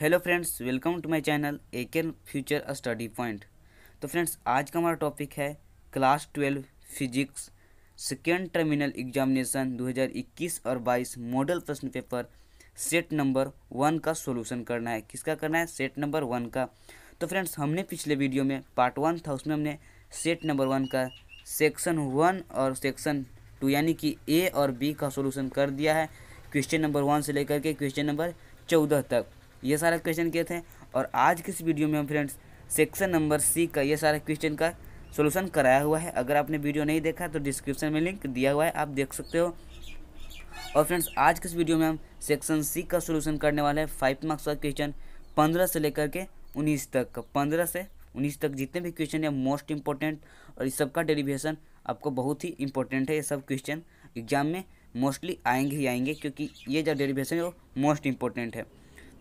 hello friends welcome to my channel a can future study point तो friends आज का हमारा टॉपिक है class twelve physics second terminal examination 2021 और 22 model प्रश्न पेपर सेट नंबर वन का सोल्यूशन करना है किसका करना है सेट नंबर वन का तो फ्रेंड्स हमने पिछले वीडियो में पार्ट वन था उसमें हमने सेट नंबर वन का सेक्शन वन और सेक्शन टू यानी कि ए और बी का सोल्यूशन कर दिया है क्वेश्चन नंबर वन से लेकर के क्वेश्चन नंबर चौदह तक ये सारा क्वेश्चन किए थे और आज किस वीडियो में हम फ्रेंड्स सेक्शन नंबर सी का ये सारा क्वेश्चन का सोल्यूशन कराया हुआ है अगर आपने वीडियो नहीं देखा तो डिस्क्रिप्शन में लिंक दिया हुआ है आप देख सकते हो और फ्रेंड्स आज किस वीडियो में हम सेक्शन सी का सोल्यूशन करने वाले हैं फाइव मार्क्स का क्वेश्चन पंद्रह से लेकर के उन्नीस तक का पंद्रह से उन्नीस तक जितने भी क्वेश्चन है मोस्ट इंपॉर्टेंट और इस सबका डेरिवेशन आपको बहुत ही इंपॉर्टेंट है ये सब क्वेश्चन एग्जाम में मोस्टली आएंगे ही आएंगे क्योंकि ये जो डेरिवेशन है वो मोस्ट इंपॉर्टेंट है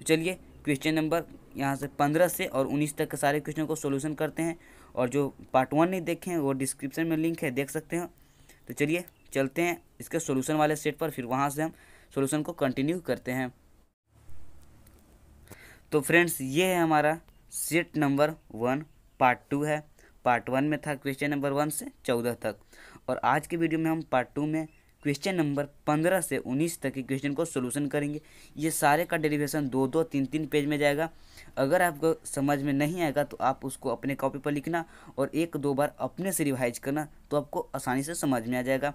तो चलिए क्वेश्चन नंबर यहाँ से पंद्रह से और उन्नीस तक के सारे क्वेश्चन को सोल्यूशन करते हैं और जो पार्ट वन नहीं देखे हैं वो डिस्क्रिप्शन में लिंक है देख सकते हैं तो चलिए चलते हैं इसके सोल्यूशन वाले सेट पर फिर वहाँ से हम सोल्यूशन को कंटिन्यू करते हैं तो फ्रेंड्स ये है हमारा set number one part two है पार्ट वन में था क्वेश्चन नंबर वन से चौदह तक और आज के वीडियो में हम पार्ट टू में क्वेश्चन नंबर पंद्रह से उन्नीस तक के क्वेश्चन को सोल्यूशन करेंगे ये सारे का डेरिवेशन दो दो तीन तीन पेज में जाएगा अगर आपको समझ में नहीं आएगा तो आप उसको अपने कॉपी पर लिखना और एक दो बार अपने से रिवाइज करना तो आपको आसानी से समझ में आ जाएगा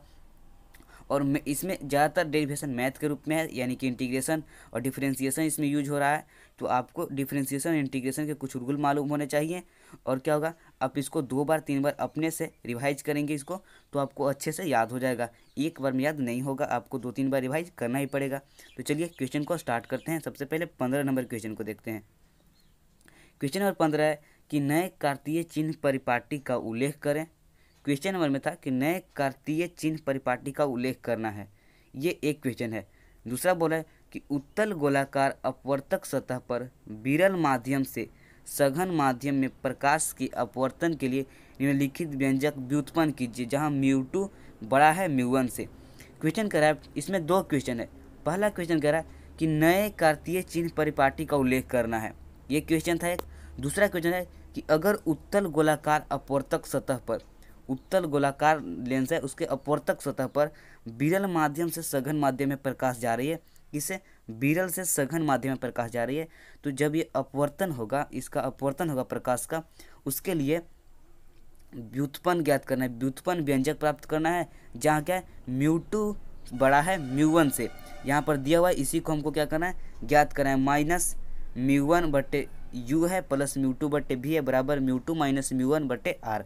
और इसमें ज़्यादातर डेरिवेशन मैथ के रूप में है यानी कि इंटीग्रेशन और डिफ्रेंसिएशन इसमें यूज हो रहा है तो आपको डिफ्रेंसीसन इंटीग्रेशन के कुछ रूल मालूम होने चाहिए और क्या होगा आप इसको दो बार तीन बार अपने से रिवाइज करेंगे इसको तो आपको अच्छे से याद हो जाएगा एक बार में याद नहीं होगा आपको दो तीन बार रिवाइज करना ही पड़ेगा तो चलिए क्वेश्चन को स्टार्ट करते हैं सबसे पहले पंद्रह नंबर क्वेश्चन को देखते हैं क्वेश्चन नंबर पंद्रह है कि नए कार्तीय चिन्ह परिपाटी का उल्लेख करें क्वेश्चन नंबर में था कि नए कार्तीय चिन्ह परिपाटी का उल्लेख करना है ये एक क्वेश्चन है दूसरा बोला है कि उत्तल गोलाकार अपवर्तक सतह पर विरल माध्यम से सघन माध्यम में प्रकाश के अपवर्तन के लिए निम्नलिखित व्यंजक व्युत्पन्न कीजिए जहाँ म्यू टू बड़ा है म्यू वन से क्वेश्चन कह रहा है इसमें दो क्वेश्चन है पहला क्वेश्चन कह रहा है कि नए कार्तीय चिन्ह परिपाटी का उल्लेख करना है ये क्वेश्चन था एक दूसरा क्वेश्चन है कि अगर उत्तल गोलाकार अपवर्तक सतह पर उत्तल गोलाकार लेंस है उसके अपवर्तक सतह पर विरल माध्यम से सघन माध्यम में प्रकाश जा रही है इसे बिरल से सघन माध्यम में प्रकाश जा रही है तो जब ये अपवर्तन होगा इसका अपवर्तन होगा प्रकाश का उसके लिए व्युत्पन्न ज्ञात करना है व्युत्पन्न व्यंजक प्राप्त करना है जहाँ क्या है म्यू टू बड़ा है म्यू वन से यहाँ पर दिया हुआ है इसी को हमको क्या करना है ज्ञात करना है माइनस म्यू वन बटे यू है प्लस म्यू टू बटे भी है बराबर mu two minus mu one बटे आर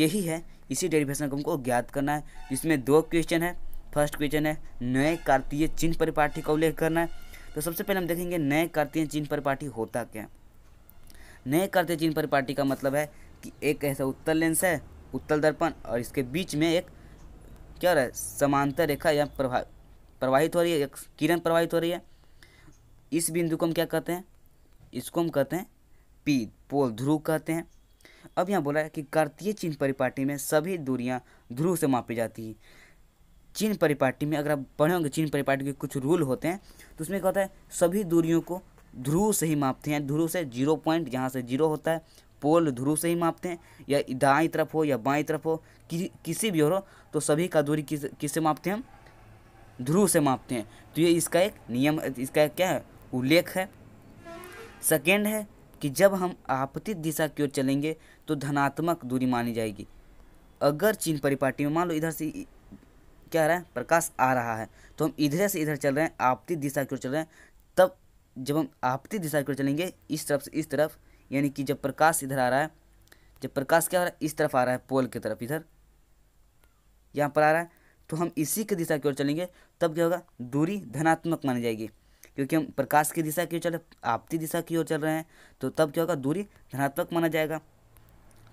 यही है इसी डेरिवेशन को हमको ज्ञात करना है इसमें दो क्वेश्चन है फर्स्ट क्वेश्चन है नए कार्तीय चिन्ह परिपाठी का उल्लेख करना है तो सबसे पहले हम देखेंगे नए कार्तीय चिन्ह परिपाठी होता क्या नए कार्तीय चिन्ह परिपाटी का मतलब है कि एक ऐसा उत्तल लेंस है उत्तल दर्पण और इसके बीच में एक क्या रहा है समांतर रेखा या प्रभा प्रवाहित हो रही है किरण प्रवाहित हो रही है इस बिंदु को हम क्या कहते हैं इसको हम कहते हैं पी पोल ध्रुव कहते हैं अब यहाँ बोला है कि कार्तीय चिन्ह परिपाटी में सभी दूरियाँ ध्रुव से मापी जाती हैं चीन परिपाटी में अगर आप पढ़े होंगे चीन परिपाटी के कुछ रूल होते हैं तो उसमें क्या होता है सभी दूरियों को ध्रुव से ही मापते हैं ध्रुव से जीरो पॉइंट जहाँ से जीरो होता है पोल ध्रुव से ही मापते हैं या दाई तरफ हो या बाई तरफ हो कि, किसी भी हो तो सभी का दूरी किस किससे मापते हैं ध्रुव से मापते हैं तो ये इसका एक नियम इसका क्या है उल्लेख है सेकेंड है कि जब हम आपतित दिशा की ओर चलेंगे तो धनात्मक दूरी मानी जाएगी अगर चीन परिपाटी में मान लो इधर से क्या आ रहा है प्रकाश आ रहा है तो हम इधर से इधर चल रहे हैं आपती दिशा की ओर चल रहे हैं तब जब हम आपती दिशा की ओर चलेंगे इस तरफ से इस तरफ यानी कि जब प्रकाश इधर आ रहा है जब प्रकाश क्या हो रहा है इस तरफ आ रहा है पोल की तरफ इधर यहाँ पर आ रहा है तो हम इसी की दिशा की ओर चलेंगे तब क्या होगा दूरी धनात्मक मानी जाएगी क्योंकि हम प्रकाश की दिशा की ओर चल आपती दिशा की ओर चल रहे हैं तो तब क्या होगा दूरी धनात्मक माना जाएगा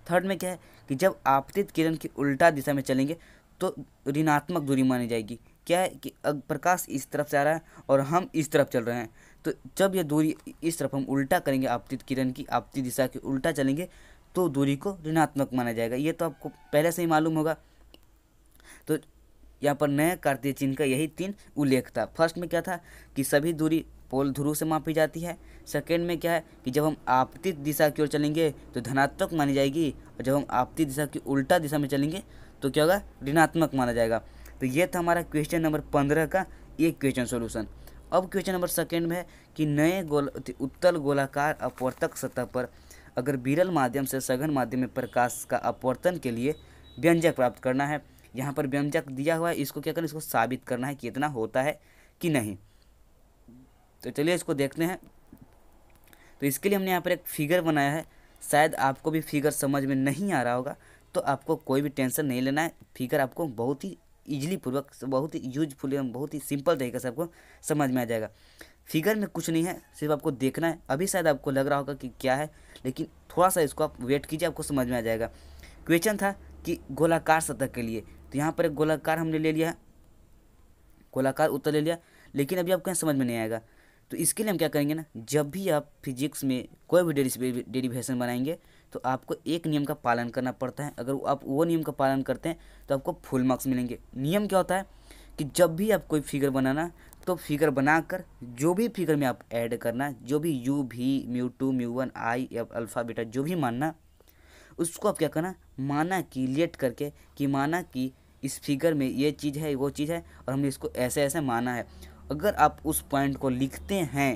थर्ड में क्या है कि जब आपतित किरण की उल्टा दिशा में चलेंगे तो ऋणात्मक दूरी मानी जाएगी क्या है कि प्रकाश इस तरफ से आ रहा है और हम इस तरफ चल रहे हैं तो जब यह दूरी इस तरफ हम उल्टा करेंगे आपतित किरण की आपतित दिशा के उल्टा चलेंगे तो दूरी को ऋणात्मक माना जाएगा ये तो आपको पहले से ही मालूम होगा तो यहाँ पर नए कार्तीय चिन्ह का यही तीन उल्लेख था फर्स्ट में क्या था कि सभी दूरी पोल ध्रुव से मापी जाती है सेकेंड में क्या है कि जब हम आपतित दिशा की ओर चलेंगे तो धनात्मक मानी जाएगी और जब हम आपतित दिशा की उल्टा दिशा में चलेंगे तो क्या होगा ऋणात्मक माना जाएगा तो ये था हमारा क्वेश्चन नंबर पंद्रह का एक क्वेश्चन सोल्यूशन अब क्वेश्चन नंबर सेकेंड में है कि नए गोल उत्तल गोलाकार अपवर्तक सतह पर अगर विरल माध्यम से सघन माध्यम में प्रकाश का अपवर्तन के लिए व्यंजक प्राप्त करना है यहाँ पर व्यंजक दिया हुआ है इसको क्या करना इसको साबित करना है कि इतना होता है कि नहीं तो चलिए इसको देखते हैं तो इसके लिए हमने यहाँ पर एक फिगर बनाया है शायद आपको भी फिगर समझ में नहीं आ रहा होगा तो आपको कोई भी टेंशन नहीं लेना है फिगर आपको बहुत ही ईजिली पूर्वक बहुत ही यूजफुल एवं बहुत ही सिंपल तरीके से आपको समझ में आ जाएगा फिगर में कुछ नहीं है सिर्फ आपको देखना है अभी शायद आपको लग रहा होगा कि क्या है लेकिन थोड़ा सा इसको आप वेट कीजिए आपको समझ में आ जाएगा क्वेश्चन था कि गोलाकार सतह के लिए तो यहाँ पर एक गोलाकार हमने ले लिया है गोलाकार उत्तर ले लिया लेकिन अभी आपको यहाँ समझ में नहीं आएगा तो इसके लिए हम क्या करेंगे ना जब भी आप फिजिक्स में कोई भी डेरिवेशन बनाएंगे तो आपको एक नियम का पालन करना पड़ता है अगर आप वो नियम का पालन करते हैं तो आपको फुल मार्क्स मिलेंगे नियम क्या होता है कि जब भी आप कोई फिगर बनाना तो फिगर बनाकर जो भी फिगर में आप ऐड करना जो भी U V mu two mu one I या अल्फ़ा बीटा जो भी मानना उसको आप क्या करना माना कि लेट करके कि माना कि इस फिगर में ये चीज़ है वो चीज़ है और हमने इसको ऐसे ऐसे माना है अगर आप उस पॉइंट को लिखते हैं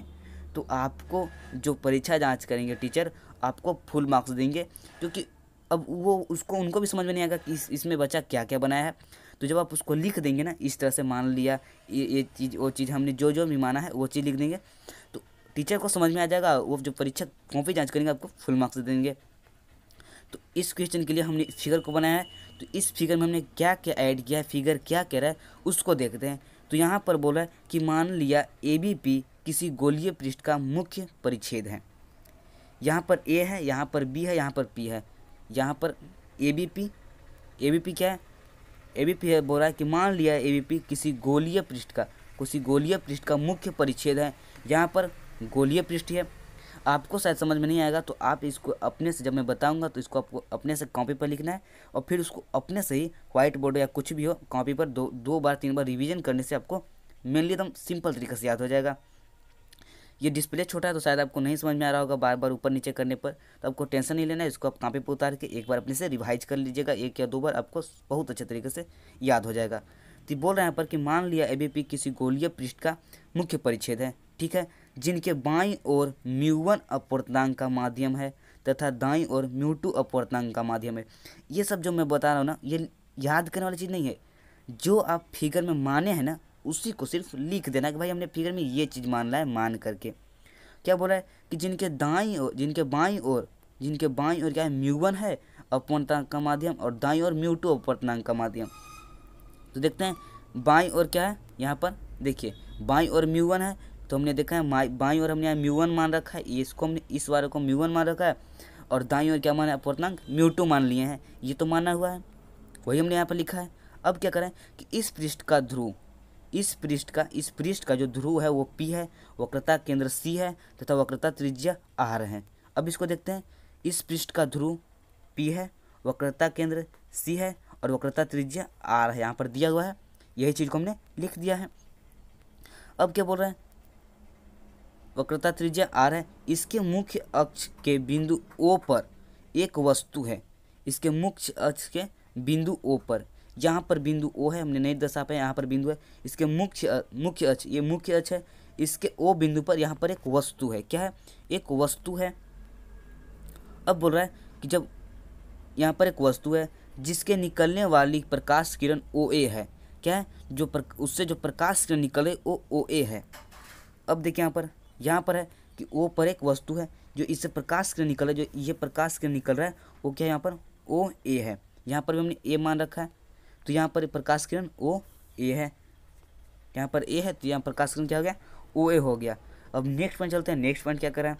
तो आपको जो परीक्षा जांच करेंगे टीचर आपको फुल मार्क्स देंगे क्योंकि अब वो उसको उनको भी समझ में नहीं आएगा कि इस, इसमें बच्चा क्या क्या बनाया है तो जब आप उसको लिख देंगे ना इस तरह से मान लिया ये ये चीज़ वो चीज़ हमने जो जो भी माना है वो चीज़ लिख देंगे तो टीचर को समझ में आ जाएगा वो जो परीक्षक कॉपी जाँच करेंगे आपको फुल मार्क्स देंगे तो इस क्वेश्चन के लिए हमने फिगर को बनाया है तो इस फिगर में हमने क्या क्या ऐड किया है फिगर क्या कह रहा है उसको देखते हैं तो यहाँ पर बोला कि मान लिया ए किसी गोलीय पृष्ठ का मुख्य परिच्छेद है यहाँ पर ए है यहाँ पर बी है यहाँ पर पी है यहाँ पर A B P A B P क्या है ए बी पी है बोल रहा है कि मान लिया ए बी पी किसी गोलीय पृष्ठ का किसी गोलीय पृष्ठ का मुख्य परिच्छेद है यहाँ पर गोलीय पृष्ठ है आपको शायद समझ में नहीं आएगा तो आप इसको अपने से जब मैं बताऊंगा तो इसको आपको अपने से कॉपी पर लिखना है और फिर उसको अपने से ही व्हाइट बोर्ड या कुछ भी हो कॉपी पर दो दो बार तीन बार रिवीजन करने से आपको मेनली एकदम सिंपल तरीके से याद हो जाएगा ये डिस्प्ले छोटा है तो शायद आपको नहीं समझ में आ रहा होगा बार बार ऊपर नीचे करने पर तो आपको टेंशन नहीं लेना है इसको आप कॉपी पर उतार के एक बार अपने से रिवाइज कर लीजिएगा एक या दो बार आपको बहुत अच्छे तरीके से याद हो जाएगा तो बोल रहे हैं यहाँ पर कि मान लिया ए किसी गोलीय पृष्ठ का मुख्य परिच्छेद है ठीक है जिनके बाई ओर म्यू वन अपवर्तनांक का माध्यम है तथा दाई ओर म्यू टू अपवर्तनांक का माध्यम है ये सब जो मैं बता रहा हूँ ना ये याद करने वाली चीज़ नहीं है जो आप फिगर में माने हैं ना उसी को सिर्फ लिख देना कि भाई हमने फिगर में ये चीज़ मान ला है मान करके क्या बोला है कि जिनके दाई ओर जिनके बाई ओर जिनके बाई ओर क्या है म्यू वन है अपवर्तनांक का माध्यम और दाई और म्यू टू अपवर्तनांक का माध्यम तो देखते हैं बाई और क्या है यहाँ पर देखिए बाई और म्यू वन है तो हमने देखा है बाई और हमने यहाँ म्यू वन मान रखा है इसको हमने इस वाले को म्यू वन मान रखा है और दाई और क्या माना है अपूर्णांक म्यू टू मान लिए हैं ये तो माना हुआ है वही हमने यहाँ पर लिखा है अब क्या करें कि इस पृष्ठ का ध्रुव इस पृष्ठ का इस पृष्ठ का जो ध्रुव है वो पी है वक्रता केंद्र सी है तथा वक्रता त्रिज्या आर है अब इसको देखते हैं इस पृष्ठ का ध्रुव पी है वक्रता केंद्र सी है और वक्रता त्रिज्या आर है यहाँ पर दिया हुआ है यही चीज़ को हमने लिख दिया है अब क्या बोल रहे हैं वक्रता त्रिज्या आर है इसके मुख्य अक्ष के बिंदु ओ पर एक वस्तु है इसके मुख्य अक्ष के बिंदु ओ पर यहाँ पर बिंदु ओ है हमने नहीं दर्शा पाया यहाँ पर बिंदु है इसके मुख्य मुख्य अक्ष ये मुख्य अक्ष है इसके ओ बिंदु पर यहाँ पर एक वस्तु है क्या है एक वस्तु है अब बोल रहा है कि जब यहाँ पर एक वस्तु है जिसके निकलने वाली प्रकाश किरण ओ ए है क्या है जो पर, उससे जो प्रकाश किरण निकले वो ओ ए है अब देखिए यहाँ पर यहाँ पर है कि ओ पर एक वस्तु है जो इससे प्रकाश किरण निकल रहा है जो ये प्रकाश किरण निकल रहा है वो क्या है यहाँ पर ओ ए है यहाँ पर भी हमने ए मान रखा है तो यहाँ पर प्रकाश किरण ओ ए है यहाँ पर ए है तो यहाँ प्रकाश किरण क्या हो गया ओ ए हो गया अब नेक्स्ट पॉइंट चलते हैं नेक्स्ट पॉइंट क्या करें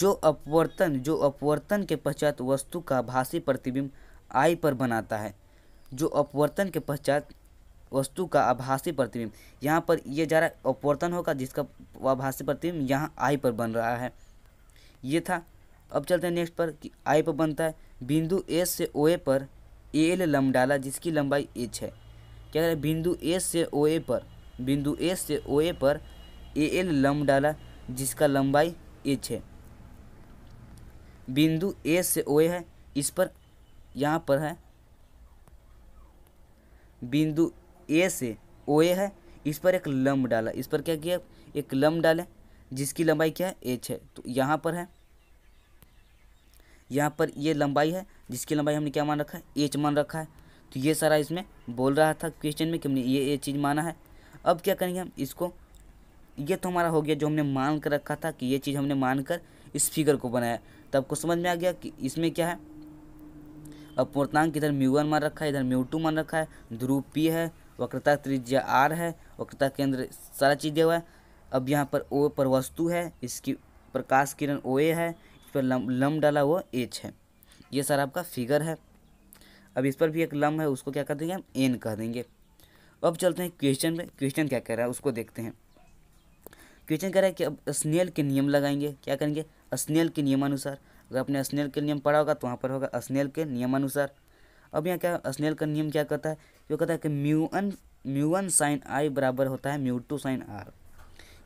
जो अपवर्तन जो अपवर्तन के पश्चात वस्तु का भाषी प्रतिबिंब आई पर बनाता है जो अपवर्तन के पश्चात वस्तु का आभासी प्रतिबिंब यहाँ पर ये जा रहा है अपवर्तन होगा जिसका आभासी प्रतिबिंब यहाँ आई पर बन रहा है ये था अब चलते हैं नेक्स्ट पर कि आई पर बनता है बिंदु ए से ओ ए पर एल लम डाला जिसकी लंबाई एच है क्या कह है बिंदु ए से ओ ए पर बिंदु ए से ओ ए पर ए एल लम डाला जिसका लंबाई एच है बिंदु ए से ओ ए है इस पर यहाँ पर है बिंदु ए से ओ ए है इस पर एक लम्ब डाला इस पर क्या किया एक लम्ब डाले जिसकी लंबाई क्या है एच है तो यहाँ पर है यहाँ पर ये लंबाई है जिसकी लंबाई हमने क्या मान रखा है एच मान रखा है तो ये सारा इसमें बोल रहा था क्वेश्चन में कि हमने ये ये चीज़ माना है अब क्या करेंगे हम इसको ये तो हमारा हो गया जो हमने मान कर रखा था कि ये चीज़ हमने मान कर इस फिगर को बनाया तो आपको समझ में आ गया कि इसमें क्या है अब पूर्णांक इधर म्यू वन मान रखा है इधर म्यू टू मान रखा है ध्रुव पी है वक्रता त्रिज्या आर है वक्रता केंद्र सारा चीज़ दिया हुआ है अब यहाँ पर ओ पर वस्तु है इसकी प्रकाश किरण ओ ए है इस पर लम लम डाला हुआ एच है ये सारा आपका फिगर है अब इस पर भी एक लम है उसको क्या कर देंगे हम एन कह देंगे अब चलते हैं क्वेश्चन में क्वेश्चन क्या कह रहा है उसको देखते हैं क्वेश्चन कह रहा है कि अब स्नेल के नियम लगाएंगे क्या करेंगे स्नेल के नियमानुसार अगर आपने स्नेल के नियम पढ़ा होगा तो वहाँ पर होगा स्नेल के नियमानुसार अब यहाँ क्या स्नेल का नियम क्या कहता है जो कहता है कि mu one mu one sine I बराबर होता है म्यू टू साइन आर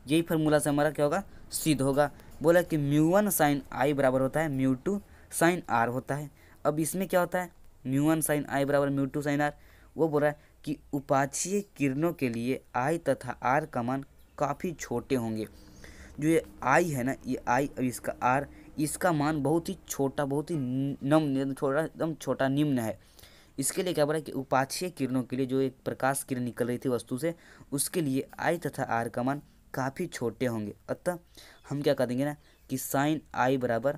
यही फार्मूला से हमारा क्या होगा सिद्ध होगा बोला कि म्यू वन साइन आई बराबर होता है म्यू टू साइन आर होता है अब इसमें क्या होता है म्यू वन साइन आई बराबर म्यू टू साइन आर वो बोल रहा है कि उपाचीय किरणों के लिए आई तथा आर का मान काफ़ी छोटे होंगे जो ये आई है ना ये आई और इसका आर इसका मान बहुत ही छोटा बहुत ही नम छोटा एकदम छोटा निम्न है इसके लिए क्या बोला कि उपाक्षीय किरणों के लिए जो एक प्रकाश किरण निकल रही थी वस्तु से उसके लिए आई तथा आर का मान काफ़ी छोटे होंगे अतः हम क्या कर देंगे ना कि साइन आई बराबर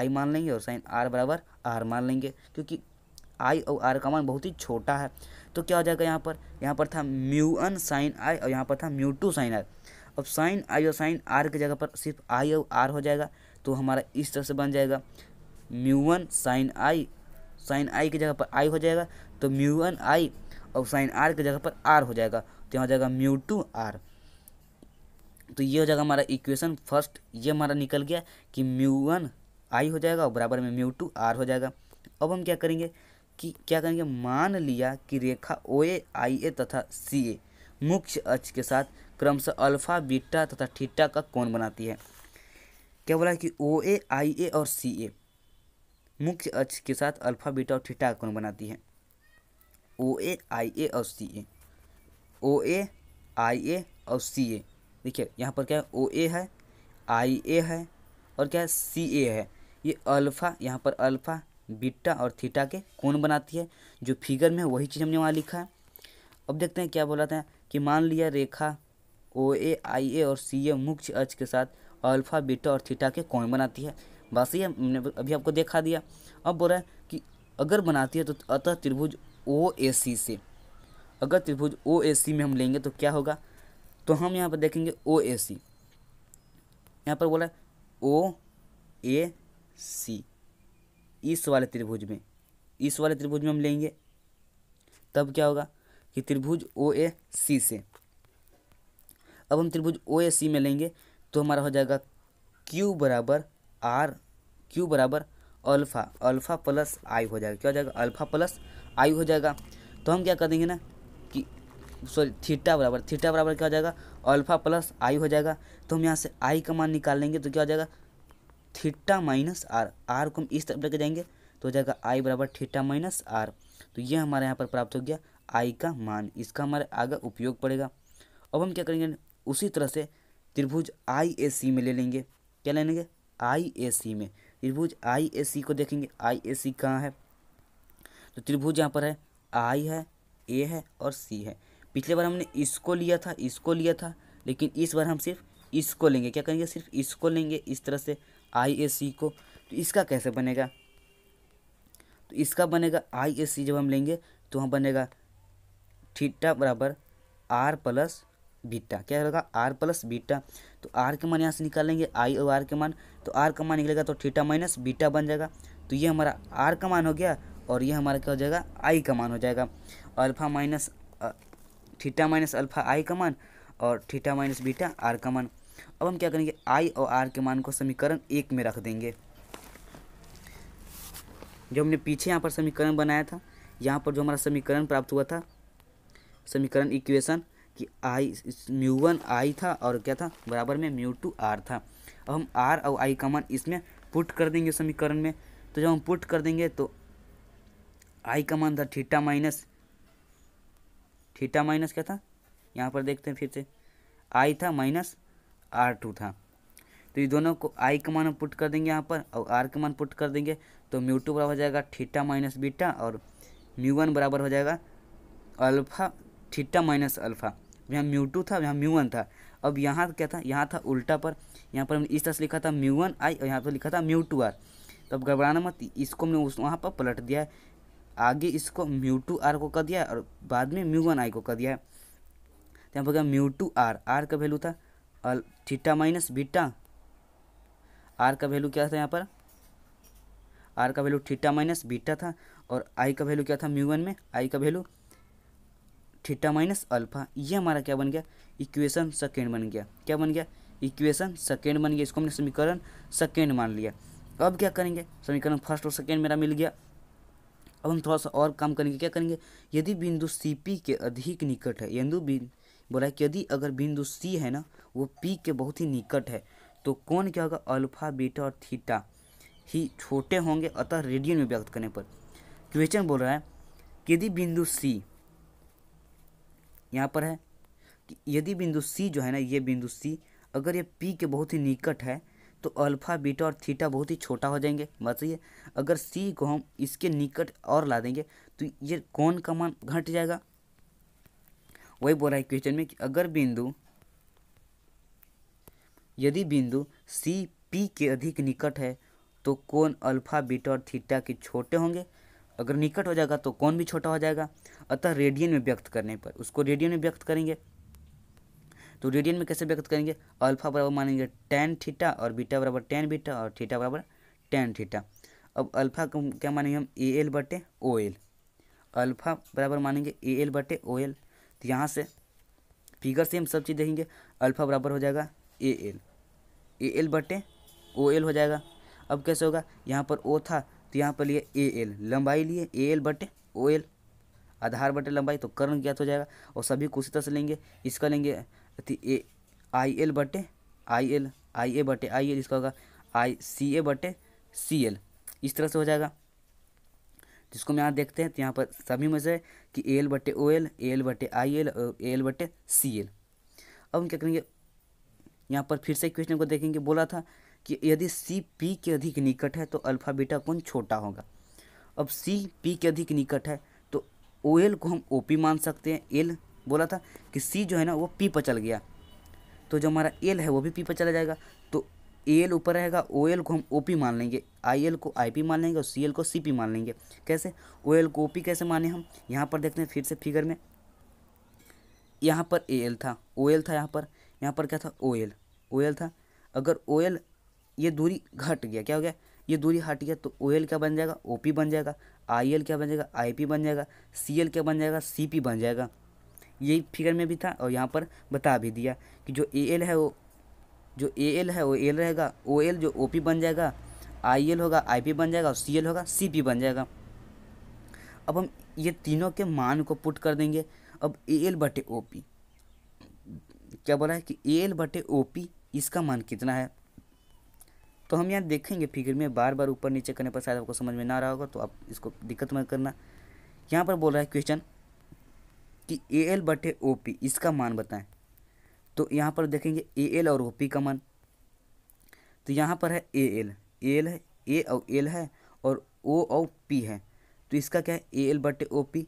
आई मान लेंगे और साइन आर बराबर आर मान लेंगे क्योंकि आई और आर का मान बहुत ही छोटा है तो क्या हो जाएगा यहाँ पर यहाँ पर था म्यू अन साइन आई और यहाँ पर था म्यू टू साइन आर अब साइन आई और साइन आर की जगह पर सिर्फ आई और आर हो जाएगा तो हमारा इस तरह से बन जाएगा mu one sine I sine I की जगह पर आई हो जाएगा तो म्यू एन आई और साइन आर की जगह पर आर हो जाएगा तो यहाँ हो जाएगा म्यू टू आर तो ये हो जाएगा हमारा इक्वेशन फर्स्ट ये हमारा निकल गया कि म्यू वन आई हो जाएगा और बराबर में म्यू टू आर हो जाएगा अब हम क्या करेंगे कि क्या करेंगे मान लिया कि रेखा ओ ए आई ए तथा सी ए मुख्य अक्ष के साथ क्रमशः अल्फा बीटा तथा थीटा का कोण बनाती है क्या बोला कि ओ ए आई ए और सी ए मुख्य अक्ष के साथ अल्फा बीटा और थीटा कौन कोण बनाती है ओ ए आई ए और सी ए ओ ए आई ए और सी ए देखिए यहाँ पर क्या है ओ ए है आई ए है और क्या है सी ए है ये अल्फ़ा यहाँ पर अल्फ़ा बीटा और थीटा के कोण बनाती है जो फिगर में है वही चीज़ हमने वहाँ लिखा है अब देखते हैं क्या बोला था कि मान लिया रेखा ओ ए आई ए और सी ए मुख्य अक्ष के साथ अल्फ़ा बीटा और थीटा के कोण बनाती है बस ये हमने अभी आपको देखा दिया अब बोल रहा है कि अगर बनाती है तो अतः त्रिभुज ओ ए सी से अगर त्रिभुज ओ ए सी में हम लेंगे तो क्या होगा तो हम यहाँ पर देखेंगे ओ ए सी यहाँ पर बोला ओ ए सी इस वाले त्रिभुज में इस वाले त्रिभुज में हम लेंगे तब क्या होगा कि त्रिभुज ओ ए सी से अब हम त्रिभुज ओ ए सी में लेंगे तो हमारा हो जाएगा क्यू बराबर आर क्यू बराबर अल्फ़ा अल्फ़ा प्लस आई हो जाएगा क्या हो जाएगा अल्फ़ा प्लस आई हो जाएगा तो हम क्या कर देंगे ना कि सॉरी थीटा बराबर थीटा बराबर क्या हो जाएगा अल्फ़ा प्लस आई हो जाएगा तो हम यहाँ से आई का मान निकाल लेंगे तो क्या हो जाएगा थीटा माइनस आर आर को हम इस तरफ लेके जाएंगे तो हो जाएगा आई बराबर थीटा माइनस आर तो ये हमारे यहाँ पर प्राप्त हो गया आई का मान इसका हमारे आगे उपयोग पड़ेगा अब हम क्या करेंगे उसी तरह से त्रिभुज आई ए सी में ले लेंगे क्या ले लेंगे आईएसी में त्रिभुज आईएसी को देखेंगे आईएसी कहाँ है तो त्रिभुज यहाँ पर है आई है ए है और सी है पिछले बार हमने इसको लिया था इसको लिया था लेकिन इस बार हम सिर्फ इसको लेंगे क्या करेंगे सिर्फ इसको लेंगे इस तरह से आई ए सी को तो इसका कैसे बनेगा तो इसका बनेगा आई ए सी जब हम लेंगे तो वहाँ बनेगा थीटा बराबर आर प्लस बीटा क्या होगा आर प्लस बीटा तो आर के मान यहाँ से निकालेंगे आई और आर के मान तो आर का मान निकलेगा तो थीटा माइनस बीटा बन जाएगा तो ये हमारा आर का मान हो गया और ये हमारा क्या हो जाएगा आई का मान हो जाएगा alpha minus theta minus alpha I का मान और थीटा माइनस बीटा आर का मान अब हम क्या करेंगे आई और आर के मान को समीकरण एक में रख देंगे जो हमने पीछे यहाँ पर समीकरण बनाया था यहाँ पर जो हमारा समीकरण प्राप्त हुआ था समीकरण इक्वेशन कि आई म्यू वन आई था और क्या था बराबर में म्यू टू आर था अब हम आर और आई का मान इसमें पुट कर देंगे समीकरण में तो जब हम पुट कर देंगे तो आई का मान था थीटा माइनस थीटा माइनस क्या था यहाँ पर देखते हैं फिर से आई था माइनस आर टू था तो ये दोनों को आई का मान पुट कर देंगे यहाँ पर और आर का मान पुट कर देंगे तो म्यू टू बराबर हो जाएगा थीटा माइनस बीटा और म्यू वन बराबर हो जाएगा अल्फा थीटा माइनस अल्फा यहाँ म्यू टू था यहाँ म्यू वन था अब यहाँ क्या था यहाँ था उल्टा पर यहाँ पर हमने इस तरह से लिखा था म्यू वन आई और यहाँ पर लिखा था म्यू टू आर तो अब घबराना मत इसको हमने उस वहाँ पर पलट दिया है आगे इसको म्यू टू आर को कर दिया और बाद में म्यू वन आई को कर दिया है तो यहाँ पर गया म्यू टू आर आर का वैल्यू था अल थीटा माइनस बीटा आर का वैल्यू क्या था यहाँ पर आर का वैल्यू थीटा माइनस बीटा था और आई का वैल्यू क्या था म्यू वन में आई का वैल्यू थीटा माइनस अल्फा ये हमारा क्या बन गया इक्वेशन सेकेंड बन गया क्या बन गया इक्वेशन सेकेंड बन गया इसको हमने समीकरण सेकेंड मान लिया अब क्या करेंगे समीकरण फर्स्ट और सेकेंड मेरा मिल गया अब हम थोड़ा सा और काम करेंगे क्या करेंगे यदि बिंदु सी पी के अधिक निकट है यदि बोला है कि यदि अगर बिंदु सी है ना वो पी के बहुत ही निकट है तो कौन क्या होगा अल्फा बीटा और थीटा ही छोटे होंगे अतः रेडियन में व्यक्त करने पर क्वेश्चन बोल रहा है कि यदि बिंदु सी यहाँ पर है कि यदि बिंदु सी जो है ना ये बिंदु सी अगर ये पी के बहुत ही निकट है तो अल्फ़ा बीटा और थीटा बहुत ही छोटा हो जाएंगे बात सही है अगर सी को हम इसके निकट और ला देंगे तो ये कौन का मान घट जाएगा वही बोल रहा है क्वेश्चन में कि अगर बिंदु यदि बिंदु सी पी के अधिक निकट है तो कौन अल्फा बीटा और थीटा के छोटे होंगे अगर निकट हो जाएगा तो कौन भी छोटा हो जाएगा अतः रेडियन में व्यक्त करने पर उसको रेडियन में व्यक्त करेंगे तो रेडियन में कैसे व्यक्त करेंगे अल्फा बराबर मानेंगे टेन थीटा और बीटा बराबर टेन बीटा और थीटा बराबर टेन थीटा अब अल्फा क्या मानेंगे हम ए एल बटे ओ एल अल्फा बराबर मानेंगे ए एल बटे ओ एल तो यहाँ से फिगर से हम सब चीज़ देखेंगे अल्फा बराबर हो जाएगा ए एल ए एल बटे ओ एल हो जाएगा अब कैसे होगा यहाँ पर ओ था तो यहाँ पर लिए ए एल लंबाई लिए ए एल बटे ओ एल आधार बटे लंबाई तो कर्ण ज्ञात हो जाएगा और सभी को उसी तरह से लेंगे इसका लेंगे ए आई एल बटे आई एल आई ए बटे आई एल इसका होगा आई सी ए बटे सी एल इस तरह से हो जाएगा जिसको हम यहाँ देखते हैं तो यहाँ पर सभी में से कि ए एल बटे ओ एल ए एल बटे आई एल ए एल बटे सी एल अब हम क्या करेंगे यहाँ पर फिर से क्वेश्चन को देखेंगे बोला था कि यदि सी पी के अधिक निकट है तो अल्फ़ा बीटा कौन छोटा होगा अब सी पी के अधिक निकट है ओ एल को हम ओ पी मान सकते हैं एल बोला था कि सी जो है ना वो पी पर चल गया तो जो हमारा एल है वो भी पी पर चला जाएगा तो ए एल ऊपर रहेगा ओ एल को हम ओ पी मान लेंगे आई एल को आई पी मान लेंगे और सी एल को सी पी मान लेंगे कैसे ओ एल को ओ पी कैसे माने हम यहाँ पर देखते हैं फिर से फिगर में यहाँ पर ए एल था ओ एल था यहाँ पर यहाँ पर क्या था ओ एल ओ एल था अगर ओ एल ये दूरी घट गया क्या हो गया ये दूरी हट गया तो ओ क्या बन जाएगा ओ बन जाएगा आई क्या बन जाएगा आई बन जाएगा सी क्या बन जाएगा सी बन जाएगा यही फिगर में भी था और यहाँ पर बता भी दिया कि जो ए एल है वो जो ए एल है वो एल रहेगा ओ एल जो ओ पी बन जाएगा आई एल होगा आई पी बन जाएगा और सी एल होगा सी पी बन जाएगा अब हम ये तीनों के मान को पुट कर देंगे अब ए एल बटे ओ पी क्या बोला है कि ए एल बटे ओ पी इसका मान कितना है तो हम यहाँ देखेंगे फिगर में बार बार ऊपर नीचे करने पर शायद आपको समझ में ना रहा होगा तो आप इसको दिक्कत मत करना यहाँ पर बोल रहा है क्वेश्चन कि ए एल बटे ओ पी इसका मान बताएं तो यहाँ पर देखेंगे ए एल और ओ पी का मान तो यहाँ पर है ए एल ए एल है ए और एल है और ओ और पी है तो इसका क्या है ए एल बटे ओ पी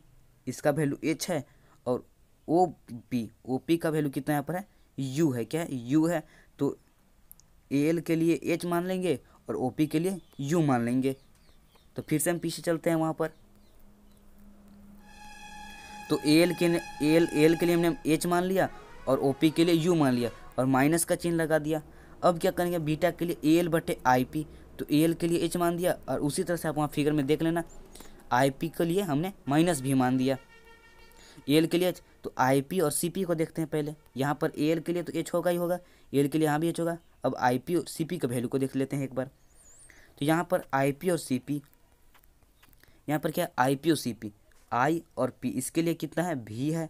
इसका वैल्यू एच है और ओ पी ओ पी का वैल्यू कितना यहाँ पर है यू है क्या है यू है तो ए एल के लिए एच मान लेंगे और ओ पी के लिए यू मान लेंगे तो फिर से हम पीछे चलते हैं वहाँ पर तो ए एल के ए एल एल के लिए हमने एच मान लिया और ओ पी के लिए यू मान लिया और माइनस का चिन्ह लगा दिया अब क्या करेंगे बीटा के लिए ए एल बटे आई पी तो ए एल के लिए एच मान दिया और उसी तरह से आप वहाँ फिगर में देख लेना आई पी के लिए हमने माइनस भी मान दिया ए एल के लिए एच तो आई पी और सी पी को देखते हैं पहले यहाँ पर ए एल के लिए तो एच होगा ही होगा ए एल के लिए यहाँ भी एच होगा अब आई पी और सी पी का वैल्यू को देख लेते हैं एक बार तो यहाँ पर आई पी और सी पी यहाँ पर क्या है आई पी और सी पी आई और पी इसके लिए कितना है भी है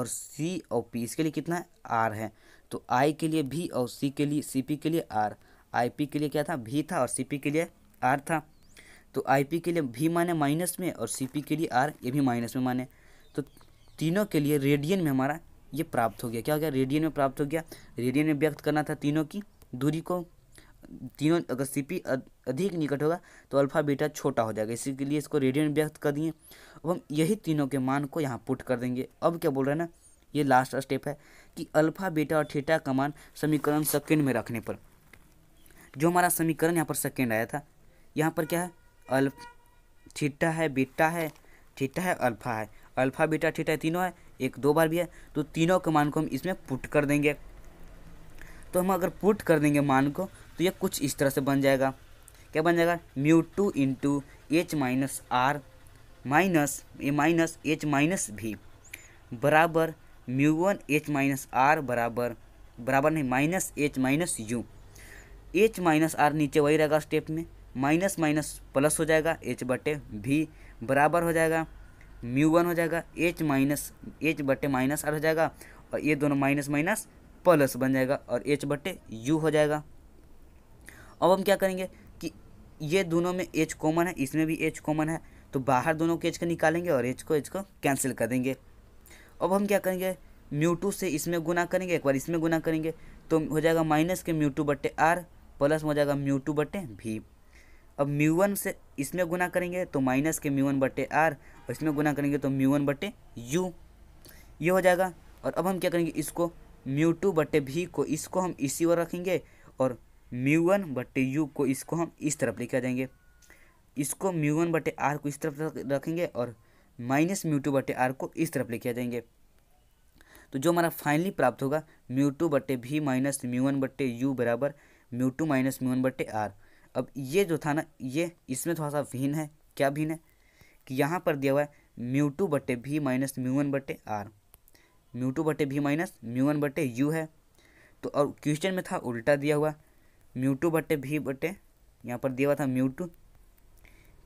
और सी और पी इसके लिए कितना है आर है तो आई के लिए भी और सी के लिए सी पी के लिए आर आई पी के लिए क्या था भी था और सी पी के लिए आर था तो आई पी के लिए भी माने माइनस में और सी पी के लिए आर ये भी माइनस में माने तो तीनों के लिए रेडियन में हमारा ये प्राप्त हो गया क्या हो गया रेडियन में प्राप्त हो गया रेडियन में व्यक्त करना था तीनों की दूरी को तीनों अगर सीपी अधिक निकट होगा तो अल्फा बीटा छोटा हो जाएगा इसी के लिए इसको रेडियन व्यक्त कर दिए अब हम यही तीनों के मान को यहाँ पुट कर देंगे अब क्या बोल रहे हैं ना ये लास्ट स्टेप है कि अल्फा बीटा और ठीटा का मान समीकरण सेकेंड में रखने पर जो हमारा समीकरण यहाँ पर सेकेंड आया था यहाँ पर क्या है अल्फ ठीटा है बीटा है ठीटा है अल्फा है अल्फा बीटा है तीनों है एक दो बार भी है तो तीनों के मान को हम इसमें पुट कर देंगे तो हम अगर पुट कर देंगे मान को तो ये कुछ इस तरह से बन जाएगा क्या बन जाएगा mu two into H minus R minus A minus H minus V बराबर mu one H minus R बराबर बराबर नहीं minus H minus U H minus R नीचे वही रहेगा स्टेप में माइनस माइनस प्लस हो जाएगा एच बटे भी बराबर हो जाएगा म्यू वन हो जाएगा एच माइनस एच बटे माइनस आर हो जाएगा और ये दोनों माइनस माइनस प्लस बन जाएगा और एच बटे यू हो जाएगा अब हम क्या करेंगे कि ये दोनों में एच कॉमन है इसमें भी एच कॉमन है तो बाहर दोनों के एच को निकालेंगे और एच को एच को कैंसिल कर देंगे अब हम क्या करेंगे म्यू से इसमें गुना करेंगे एक बार इसमें गुना करेंगे तो हो जाएगा माइनस के म्यू टू बट्टे आर प्लस हो जाएगा म्यू टू बट्टे भी अब म्यू वन से इसमें गुना करेंगे तो माइनस के म्यू वन बट्टे आर और इसमें गुना करेंगे तो म्यू वन बट्टे यू ये हो जाएगा और अब हम क्या करेंगे इसको म्यू टू बटे भी को इसको हम इसी ओर रखेंगे और म्यू वन बटे यू को इसको हम इस तरफ लिख देंगे इसको म्यू वन बटे आर को इस तरफ रखेंगे और माइनस म्यू टू बटे आर को इस तरफ लिख देंगे तो जो हमारा फाइनली प्राप्त होगा म्यू टू बटे भी माइनस म्यू वन बटे यू बराबर mu two minus mu one बटे आर अब ये जो था ना ये इसमें थोड़ा सा भिन्न है क्या भिन्न है कि यहाँ पर दिया हुआ है म्यू टू बटे भी माइनस म्यू वन बटे आर म्यू टू बटे वी माइनस म्यू वन बटे यू है तो और क्वेश्चन में था उल्टा दिया हुआ म्यू टू बटे वी बटे यहाँ पर दिया हुआ था म्यू टू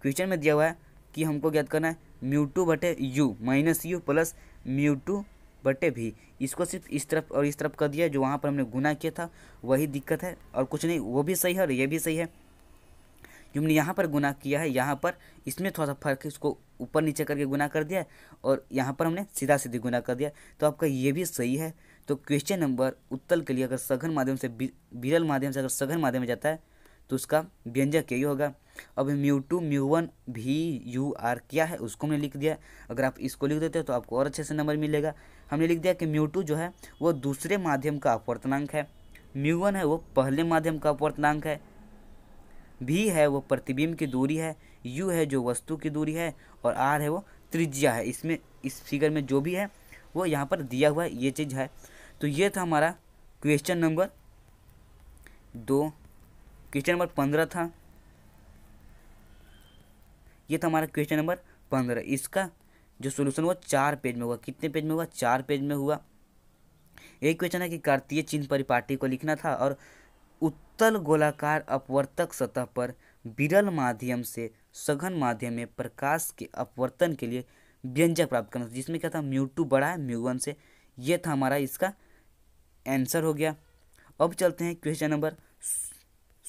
क्वेश्चन में दिया हुआ है कि हमको ज्ञात करना है म्यू टू बटे U minus U plus mu two बटे भी इसको सिर्फ इस तरफ और इस तरफ कर दिया जो वहाँ पर हमने गुना किया था वही दिक्कत है और कुछ नहीं वो भी सही है और ये भी सही है हमने यहाँ पर गुना किया है यहाँ पर इसमें थोड़ा सा फर्क है इसको ऊपर नीचे करके गुना कर दिया और यहाँ पर हमने सीधा सीधे गुना कर दिया तो आपका ये भी सही है तो क्वेश्चन नंबर उत्तर के लिए अगर सघन माध्यम से विरल माध्यम से अगर सघन माध्यम में जाता है तो उसका व्यंजक यही होगा अब mu two mu one V U R क्या है उसको हमने लिख दिया अगर आप इसको लिख देते हो तो आपको और अच्छे से नंबर मिलेगा हमने लिख दिया कि म्यू टू जो है वो दूसरे माध्यम का अपवर्तनांक है म्यू वन है वो पहले माध्यम का अपवर्तनांक है भी है वो प्रतिबिंब की दूरी है यू है जो वस्तु की दूरी है और आर है वो त्रिज्या है इसमें इस फिगर में जो भी है वो यहाँ पर दिया हुआ है ये चीज़ है तो ये था हमारा क्वेश्चन नंबर दो क्वेश्चन नंबर पंद्रह था ये था हमारा क्वेश्चन नंबर पंद्रह इसका जो सोल्यूशन हुआ चार पेज में हुआ कितने पेज में हुआ चार पेज में हुआ एक क्वेश्चन है कि कार्तीय चिन्ह परिपाटी को लिखना था और उत्तल गोलाकार अपवर्तक सतह पर विरल माध्यम से सघन माध्यम में प्रकाश के अपवर्तन के लिए व्यंजक प्राप्त करना जिसमें क्या था म्यू टू बड़ा है म्यू वन से ये था हमारा इसका आंसर हो गया अब चलते हैं क्वेश्चन नंबर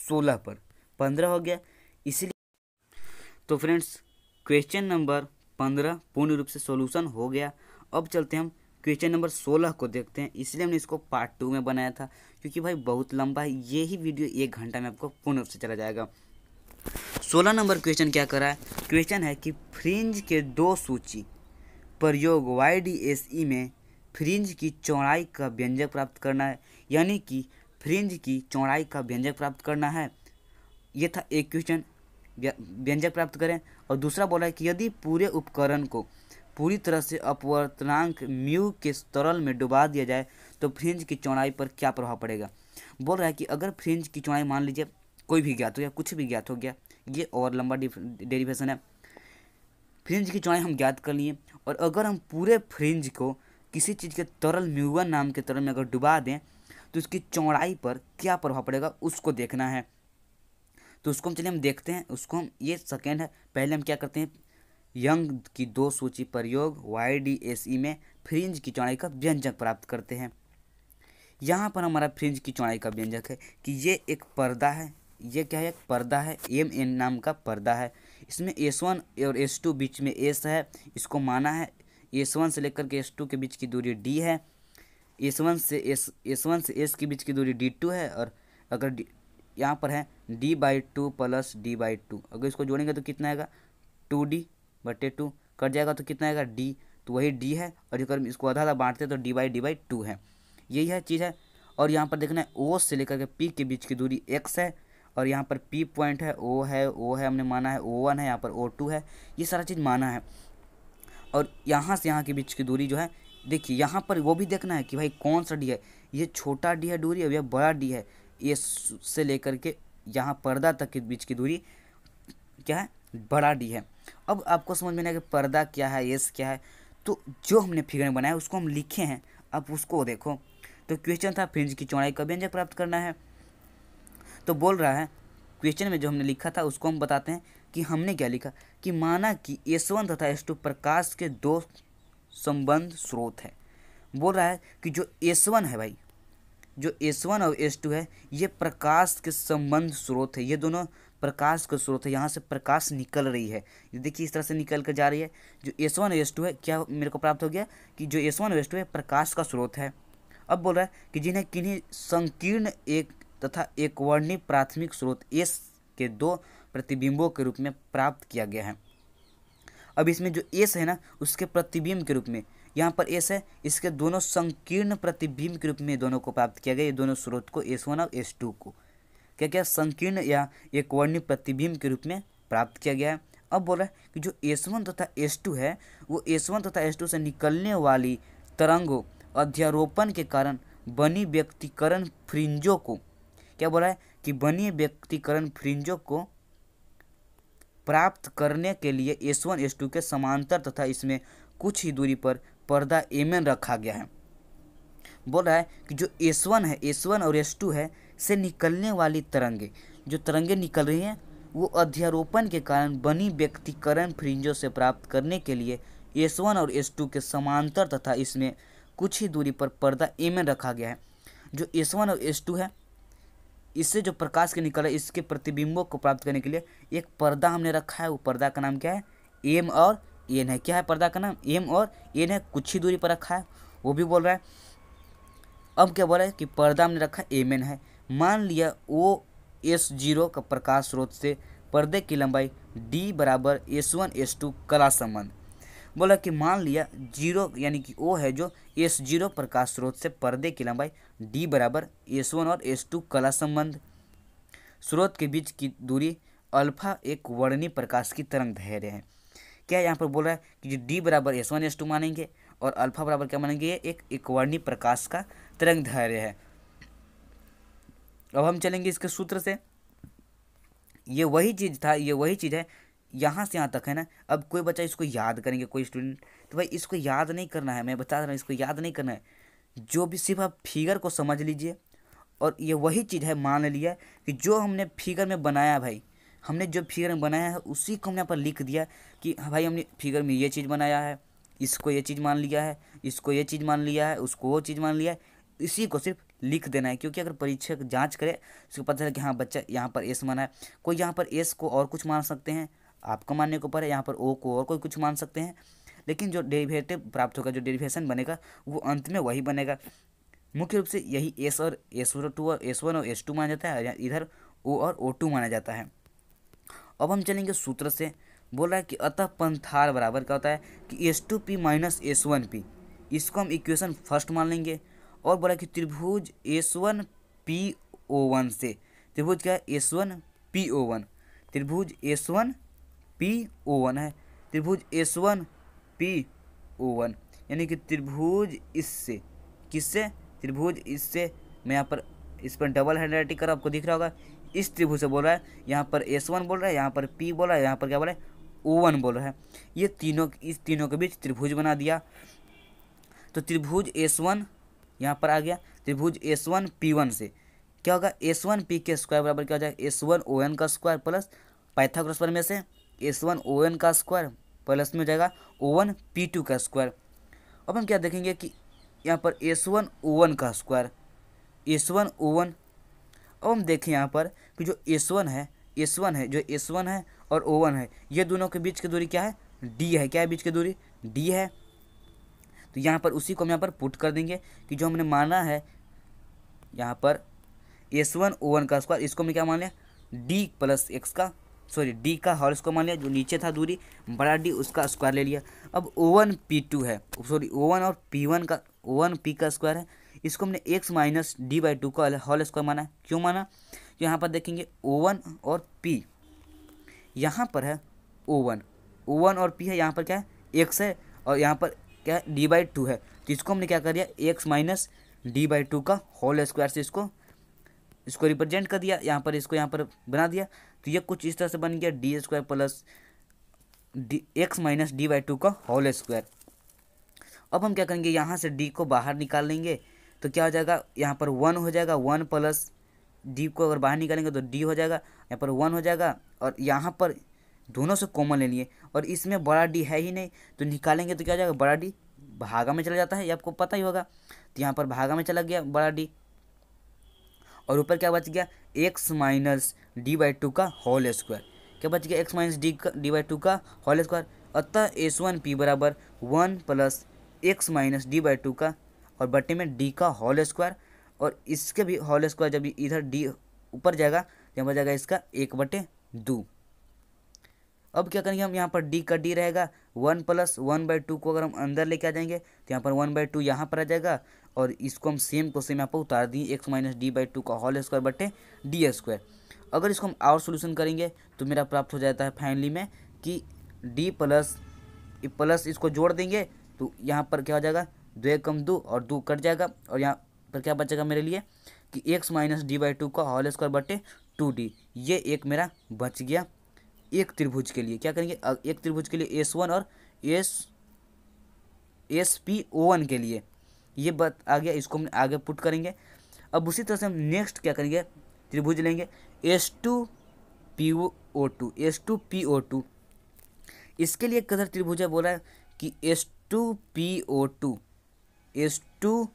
सोलह पर पंद्रह हो गया इसलिए तो फ्रेंड्स क्वेश्चन नंबर पंद्रह पूर्ण रूप से सॉल्यूशन हो गया अब चलते हैं हम क्वेश्चन नंबर सोलह को देखते हैं इसलिए हमने इसको पार्ट टू में बनाया था क्योंकि भाई बहुत लंबा है यही वीडियो एक घंटा में आपको पूर्ण रूप से चला जाएगा सोलह नंबर क्वेश्चन क्या करा है क्वेश्चन है कि फ्रिंज के दो सूची प्रयोग वाई डी एस ई में फ्रिंज की चौड़ाई का व्यंजक प्राप्त करना है यानी कि फ्रिंज की चौड़ाई का व्यंजक प्राप्त करना है ये था एक क्वेश्चन व्यंजक प्राप्त करें और दूसरा बोला है कि यदि पूरे उपकरण को पूरी तरह से अपवर्तनांक म्यू के तरल में डुबा दिया जाए तो फ्रिंज की चौड़ाई पर क्या प्रभाव पड़ेगा बोल रहा है कि अगर फ्रिंज की चौड़ाई मान लीजिए कोई भी ज्ञात हो या कुछ भी ज्ञात हो गया ये और लंबा डेरिवेशन है फ्रिंज की चौड़ाई हम ज्ञात कर लिए और अगर हम पूरे फ्रिंज को किसी चीज़ के तरल म्यूवन नाम के तरल में अगर डुबा दें तो उसकी चौड़ाई पर क्या प्रभाव पड़ेगा उसको देखना है तो उसको हम चलिए हम देखते हैं उसको हम ये सेकेंड है पहले हम क्या करते हैं यंग की दो सूची प्रयोग वाई e में फ्रिंज की चौड़ाई का व्यंजक प्राप्त करते हैं यहाँ पर हमारा फ्रिंज की चौड़ाई का व्यंजक है कि ये एक पर्दा है ये क्या है एक पर्दा है एम एन नाम का पर्दा है इसमें एस वन और एस टू बीच में एस है इसको माना है एस वन से लेकर के एस टू के बीच की दूरी डी है एस वन से एस एस वन से एस के बीच की दूरी डी टू है और अगर यहाँ पर है D by two plus D by two अगर इसको जोड़ेंगे तो कितना आएगा टू डी बटे टू कट जाएगा तो कितना आएगा डी तो वही डी है और अगर इसको आधा आधा बांटते हैं तो D by D by two है यही है चीज़ है और यहाँ पर देखना है ओ से लेकर के पी के बीच की दूरी एक्स है और यहाँ पर पी पॉइंट है ओ है ओ है हमने माना है ओ वन है यहाँ पर ओ टू है ये सारा चीज़ माना है और यहाँ से यहाँ के बीच की दूरी जो है देखिए यहाँ पर वो भी देखना है कि भाई कौन सा डी है ये छोटा डी है दूरी और यह बड़ा डी है ये से लेकर के यहाँ पर्दा तक के बीच की दूरी क्या है बड़ा डी है अब आपको समझ में आया कि पर्दा क्या है यस क्या है तो जो हमने फिगर बनाया उसको हम लिखे हैं अब उसको देखो तो क्वेश्चन था फ्रिंज की चौड़ाई का व्यंजक प्राप्त करना है तो बोल रहा है क्वेश्चन में जो हमने लिखा था उसको हम बताते हैं कि हमने क्या लिखा कि माना कि एस वन तथा एस टू प्रकाश के दो संबंध स्रोत है बोल रहा है कि जो एस वन है भाई जो एस वन और एस टू है ये प्रकाश के संबंध स्रोत है ये दोनों प्रकाश का स्रोत है यहाँ से प्रकाश निकल रही है ये देखिए इस तरह से निकल कर जा रही है जो एस वन एस टू है क्या मेरे को प्राप्त हो गया कि जो एस वन एस टू है प्रकाश का स्रोत है अब बोल रहा है कि जिन्हें किन्हीं संकीर्ण एक तथा एक वर्णी प्राथमिक स्रोत एस के दो प्रतिबिंबों के रूप में प्राप्त किया गया है अब इसमें जो एस है ना उसके प्रतिबिंब के रूप में यहाँ पर एस है इसके दोनों संकीर्ण प्रतिबिंब के रूप में दोनों को प्राप्त किया गया ये दोनों स्रोत को एस वन और एस टू को क्या क्या संकीर्ण या एक वर्णी प्रतिबिंब के रूप में प्राप्त किया गया है अब बोल रहा है कि जो एस वन तथा एस टू है वो एस वन तथा एस टू से निकलने वाली तरंगों अध्यारोपण के कारण बनी व्यक्तिकरण फ्रिंजों को क्या बोला है कि बनी व्यक्तिकरण फ्रिंजों को प्राप्त करने के लिए एस वन एस टू के समांतर तथा इसमें कुछ ही दूरी पर पर्दा एमएन रखा गया है बोल रहा है कि जो एस वन है एस वन और एस टू है से निकलने वाली तरंगे जो तरंगे निकल रही हैं वो अध्यारोपण के कारण बनी व्यक्तिकरण फ्रिंजों से प्राप्त करने के लिए एस वन और एस टू के समांतर तथा इसमें कुछ ही दूरी पर पर्दा ए में रखा गया है जो एस वन और एस टू है इससे जो प्रकाश के निकल रहा है इसके प्रतिबिंबों को प्राप्त करने के लिए एक पर्दा हमने रखा है वो पर्दा का नाम क्या है एम और एन है क्या है पर्दा का नाम एम और एन है कुछ ही दूरी पर रखा है वो भी बोल रहा है अब क्या बोला है कि पर्दा हमने रखा एम है मान लिया ओ एस जीरो का प्रकाश स्रोत से पर्दे की लंबाई डी बराबर एस वन एस टू कला संबंध बोला कि मान लिया जीरो यानी कि ओ है जो एस जीरो प्रकाश स्रोत से पर्दे की लंबाई डी बराबर एस वन और एस टू कला संबंध स्रोत के बीच की दूरी अल्फा एक वर्णी प्रकाश की तरंग धैर्य है क्या यहाँ पर बोल रहा है कि जो डी बराबर एस वन एस टू मानेंगे और अल्फा बराबर क्या मानेंगे एक एक वर्णी प्रकाश का तरंग धैर्य है अब हम चलेंगे इसके सूत्र से ये वही चीज़ था ये वही चीज़ है यहाँ से यहाँ तक है ना अब कोई बच्चा इसको याद करेंगे कोई स्टूडेंट तो भाई इसको याद नहीं करना है मैं बता रहा हूँ इसको याद नहीं करना है जो भी सिर्फ आप फिगर को समझ लीजिए और ये वही चीज़ है मान लिया कि जो हमने फिगर में बनाया भाई हमने जो फिगर में बनाया है उसी को हमने यहाँ पर लिख दिया कि हाँ भाई हमने फिगर में ये चीज़ बनाया है इसको ये चीज़ मान लिया है इसको ये चीज़ मान लिया है उसको वो चीज़ मान लिया है इसी को सिर्फ लिख देना है क्योंकि अगर परीक्षक जांच करे उसको पता चले कि हाँ बच्चा यहाँ पर एस माना है कोई यहाँ पर एस को और कुछ मान सकते हैं आपको मानने को पर है यहाँ पर ओ को और कोई कुछ मान सकते हैं लेकिन जो डेरिवेटिव प्राप्त होगा जो डेरिवेशन बनेगा वो अंत में वही बनेगा मुख्य रूप से यही एस और एस टू और एस वन और एस टू माना जाता है इधर ओ और ओ टू माना जाता है अब हम चलेंगे सूत्र से बोल रहा है कि अतः पंथार बराबर क्या होता है कि S two P minus S one P इसको हम इक्वेशन फर्स्ट मान लेंगे और बोला कि त्रिभुज S one P O one से त्रिभुज क्या है S one P O one त्रिभुज S one P O one है त्रिभुज S one P O one यानी कि त्रिभुज इससे किससे त्रिभुज इससे मैं यहाँ पर इस पर डबल हैंड राइटिंग कर आपको दिख रहा होगा इस त्रिभुज से बोल रहा है यहाँ पर एस वन बोल रहा है यहाँ पर पी बोल रहा है यहाँ पर क्या बोल रहा है ओ वन बोल रहा है ये तीनों इस तीनों के बीच त्रिभुज बना दिया तो त्रिभुज एस वन यहाँ पर आ गया त्रिभुज एस वन पी वन से क्या होगा एस वन पी के स्क्वायर बराबर क्या हो जाएगा एस वन ओ एन का स्क्वायर प्लस पाइथागोरस पर में से एस वन ओ एन का स्क्वायर प्लस में हो जाएगा ओ वन पी टू का स्क्वायर अब हम क्या देखेंगे कि यहाँ पर एस वन ओ वन का square S one O one अब हम देखें यहाँ पर कि जो एस वन है एस वन है जो एस वन है और ओ वन है ये दोनों के बीच की दूरी क्या है डी है क्या है बीच की दूरी डी है तो यहाँ पर उसी को हम यहाँ पर पुट कर देंगे कि जो हमने माना है यहाँ पर एस वन ओ वन का स्क्वायर इसको हमने क्या मान लिया डी प्लस एक्स का सॉरी डी का हॉल स्क्वायर मान लिया जो नीचे था दूरी बड़ा डी उसका स्क्वायर ले लिया अब ओ वन पी टू है सॉरी ओ वन और पी वन का ओ वन पी का स्क्वायर है इसको हमने X minus D by two का हॉल स्क्वायर माना है क्यों माना तो यहाँ पर देखेंगे ओ वन और पी यहाँ पर है ओ वन ओ वन और पी है यहाँ पर क्या है एक्स है और यहाँ पर क्या है डी बाई टू है तो इसको हमने क्या कर दिया X minus D by two का होल स्क्वायर से इसको इसको रिप्रेजेंट कर दिया यहाँ पर इसको यहाँ पर बना दिया तो ये कुछ इस तरह से बन गया D square plus D X minus D by two का होल स्क्वायर अब हम क्या करेंगे यहाँ से डी को बाहर निकाल लेंगे तो क्या हो जाएगा यहाँ पर वन हो जाएगा वन प्लस डी को अगर बाहर निकालेंगे तो डी हो जाएगा यहाँ पर वन हो जाएगा और यहाँ पर दोनों से कॉमन ले लिए और इसमें बड़ा डी है ही नहीं तो निकालेंगे तो क्या जाएगा बड़ा डी भागा में चला जाता है ये आपको पता ही होगा तो यहाँ पर भागा में चला गया बड़ा डी और ऊपर क्या बच गया X minus D by two का होल स्क्वायर क्या बच गया एक्स माइनस डी का डी बाई टू का होल स्क्वायर अतः एस वन पी बराबर one plus X minus D by two का और बटे में डी का होल स्क्वायर और इसके भी होल स्क्वायर जब इधर डी ऊपर जाएगा तो यहाँ पर जाएगा इसका एक बटे दो अब क्या करेंगे हम यहाँ पर डी का डी रहेगा one plus one by two को अगर हम अंदर लेके आ जाएंगे तो यहाँ पर वन बाई टू यहाँ पर आ जाएगा और इसको हम सेम को सेम यहाँ पर उतार दिए X minus D by two का होल स्क्वायर बटे डी स्क्वायर अगर इसको हम और सोल्यूशन करेंगे तो मेरा प्राप्त हो जाता है फाइनली में कि डी प्लस प्लस इसको जोड़ देंगे तो यहाँ पर क्या हो जाएगा दो एक कम दो और दो कट जाएगा और यहाँ पर क्या बचेगा मेरे लिए कि X minus D by two का होल स्क्वायर बटे टू डी ये एक मेरा बच गया एक त्रिभुज के लिए क्या करेंगे एक त्रिभुज के लिए एस वन और S S P O one के लिए ये बात आ गया इसको हम आगे पुट करेंगे अब उसी तरह से हम नेक्स्ट क्या करेंगे त्रिभुज लेंगे S two P O two S two P O two इसके लिए कदर त्रिभुज है बोला है कि S two P O two S two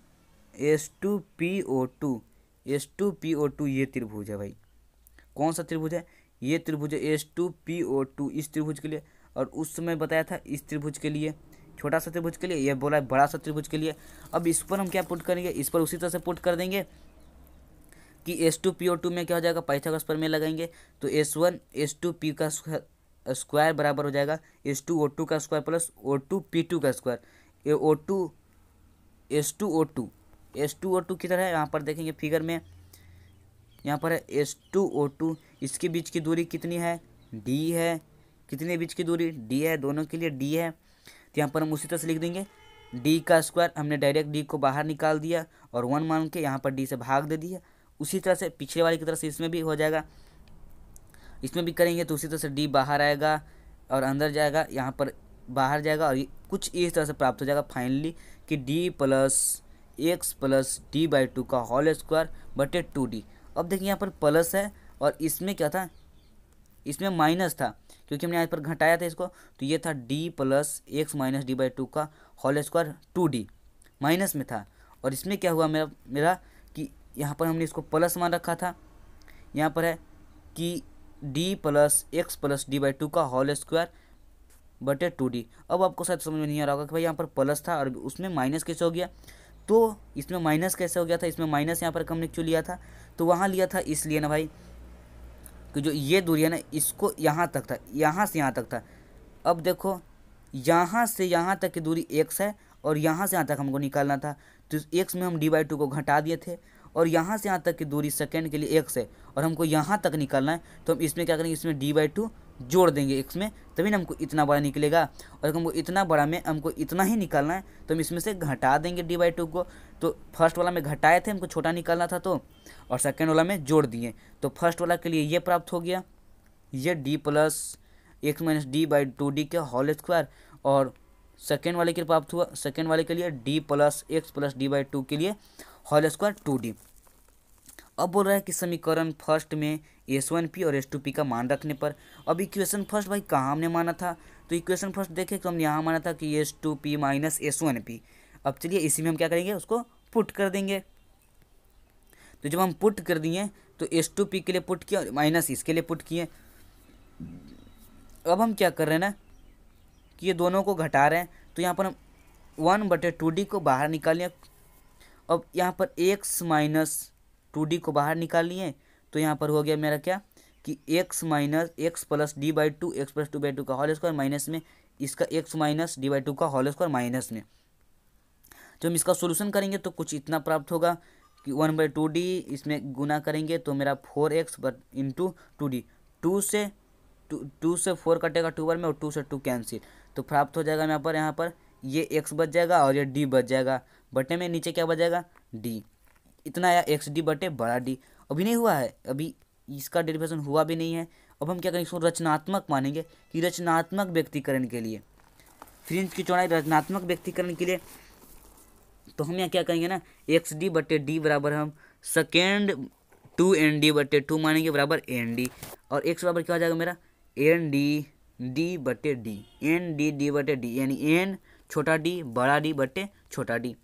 S two P O two S two P O two ये त्रिभुज है भाई कौन सा त्रिभुज है ये त्रिभुज S two P O two इस त्रिभुज के लिए और उस समय बताया था इस त्रिभुज के लिए छोटा सा त्रिभुज के लिए यह बोला है बड़ा सा त्रिभुज के लिए अब इस पर हम क्या पुट करेंगे इस पर उसी तरह से पुट कर देंगे कि S two P O two में क्या हो जाएगा का पर में लगाएंगे तो S one S two P का स्क्वायर बराबर हो जाएगा एस टू ओ टू का square plus O two P two का square A O two S two O two S two O two किधर है यहाँ पर देखेंगे फिगर में यहाँ पर है एस टू ओ टू इसके बीच की दूरी कितनी है डी है कितने बीच की दूरी डी है दोनों के लिए डी है तो यहाँ पर हम उसी तरह से लिख देंगे डी का स्क्वायर हमने डायरेक्ट डी को बाहर निकाल दिया और वन मान के यहाँ पर डी से भाग दे दिया उसी तरह से पिछले वाले की तरह से इसमें भी हो जाएगा इसमें भी करेंगे तो उसी तरह से डी बाहर आएगा और अंदर जाएगा यहाँ पर बाहर जाएगा और कुछ इस तरह से प्राप्त हो जाएगा फाइनली कि D plus X plus D by two का होल स्क्वायर बटे टू डी अब देखिए यहाँ पर प्लस है और इसमें क्या था इसमें माइनस था क्योंकि हमने यहाँ पर घटाया था इसको तो ये था D plus X minus D by two का whole square two D minus में था और इसमें क्या हुआ मेरा मेरा कि यहाँ पर हमने इसको प्लस मान रखा था यहाँ पर है कि D plus X plus D by two का होल स्क्वायर बटे टू डी अब आपको शायद समझ में नहीं आ रहा होगा कि भाई यहाँ पर प्लस था और उसमें माइनस कैसे हो गया तो इसमें माइनस कैसे हो गया था इसमें माइनस यहाँ पर हमने क्यों लिया था तो वहाँ लिया था इसलिए ना भाई कि जो ये दूरी है ना इसको यहाँ तक था यहाँ से यहाँ तक था अब देखो यहाँ से यहाँ तक की दूरी एक्स है और यहाँ से यहाँ तक हमको निकालना था तो एक्स में हम डी बाई टू को घटा दिए थे और यहाँ से यहाँ तक की दूरी सेकेंड के लिए एक्स है और हमको यहाँ तक निकालना है तो हम इसमें क्या करेंगे इसमें डी बाई टू जोड़ देंगे एक्स में तभी ना हमको इतना बड़ा निकलेगा और अगर हमको इतना बड़ा में हमको इतना ही निकालना है तो हम इसमें से घटा देंगे डी बाई टू को तो फर्स्ट वाला में घटाए थे हमको छोटा निकालना था तो और सेकेंड वाला में जोड़ दिए तो फर्स्ट वाला के लिए ये प्राप्त हो गया ये D plus X minus D by two D के होल स्क्वायर और सेकेंड वाले के प्राप्त हुआ सेकेंड वाले के लिए D plus X plus D by two के लिए होल स्क्वायर टू डी अब बोल रहा है कि समीकरण फर्स्ट में एस वन पी और एस टू पी का मान रखने पर अब इक्वेशन फर्स्ट भाई कहाँ हमने माना था तो इक्वेशन फर्स्ट देखे तो हमने यहाँ माना था कि S two P minus S one P अब चलिए इसी में हम क्या करेंगे उसको पुट कर देंगे तो जब हम पुट कर दिए तो एस टू पी के लिए पुट किए और माइनस इसके लिए पुट किए अब हम क्या कर रहे हैं ना कि ये दोनों को घटा रहे हैं तो यहाँ पर हम वन बटे टू डी को बाहर निकालें अब यहाँ पर एक्स माइनस टू डी को बाहर निकाल लिए तो यहाँ पर हो गया मेरा क्या कि X minus X plus D by two X plus two by two का होल स्क्वायर माइनस में इसका X minus D by two का होल स्क्वायर माइनस में जब हम इसका सोल्यूशन करेंगे तो कुछ इतना प्राप्त होगा कि वन बाई टू डी इसमें गुना करेंगे तो मेरा four X but into two D two से टू टू से फोर कटेगा टू बार में और टू से टू कैंसिल तो प्राप्त हो जाएगा यहाँ पर यहाँ पर ये एक्स बच जाएगा और ये डी बच जाएगा बटे में नीचे क्या बच जाएगा डी इतना आया एक्स डी बटे बड़ा डी अभी नहीं हुआ है अभी इसका डेरिवेशन हुआ भी नहीं है अब हम क्या करेंगे इसको रचनात्मक मानेंगे कि रचनात्मक व्यक्तिकरण के लिए फ्रिंज की चौड़ाई रचनात्मक व्यक्तिकरण के लिए तो हम यहाँ क्या करेंगे ना एक्स डी बटे डी बराबर हम सेकेंड टू एन डी बटे टू मानेंगे बराबर एन डी और एक्स बराबर क्या हो जाएगा मेरा एन डी डी बटे डी एन डी डी बटे डी यानी एन छोटा डी बड़ा डी बटे छोटा डी